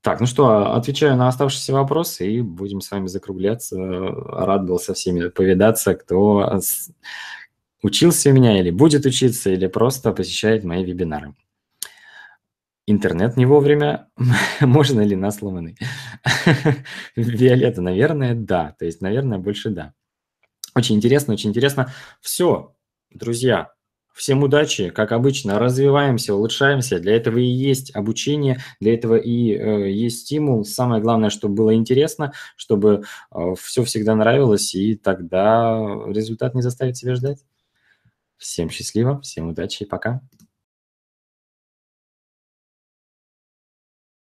Так, ну что, отвечаю на оставшиеся вопросы и будем с вами закругляться. Рад был со всеми повидаться, кто учился у меня или будет учиться, или просто посещает мои вебинары. Интернет не вовремя, можно ли нас сломанный? Виолетта, наверное, да. То есть, наверное, больше да. Очень интересно, очень интересно. Все, друзья, всем удачи, как обычно, развиваемся, улучшаемся. Для этого и есть обучение, для этого и э, есть стимул. Самое главное, чтобы было интересно, чтобы э, все всегда нравилось, и тогда результат не заставит себя ждать. Всем счастливо, всем удачи и пока.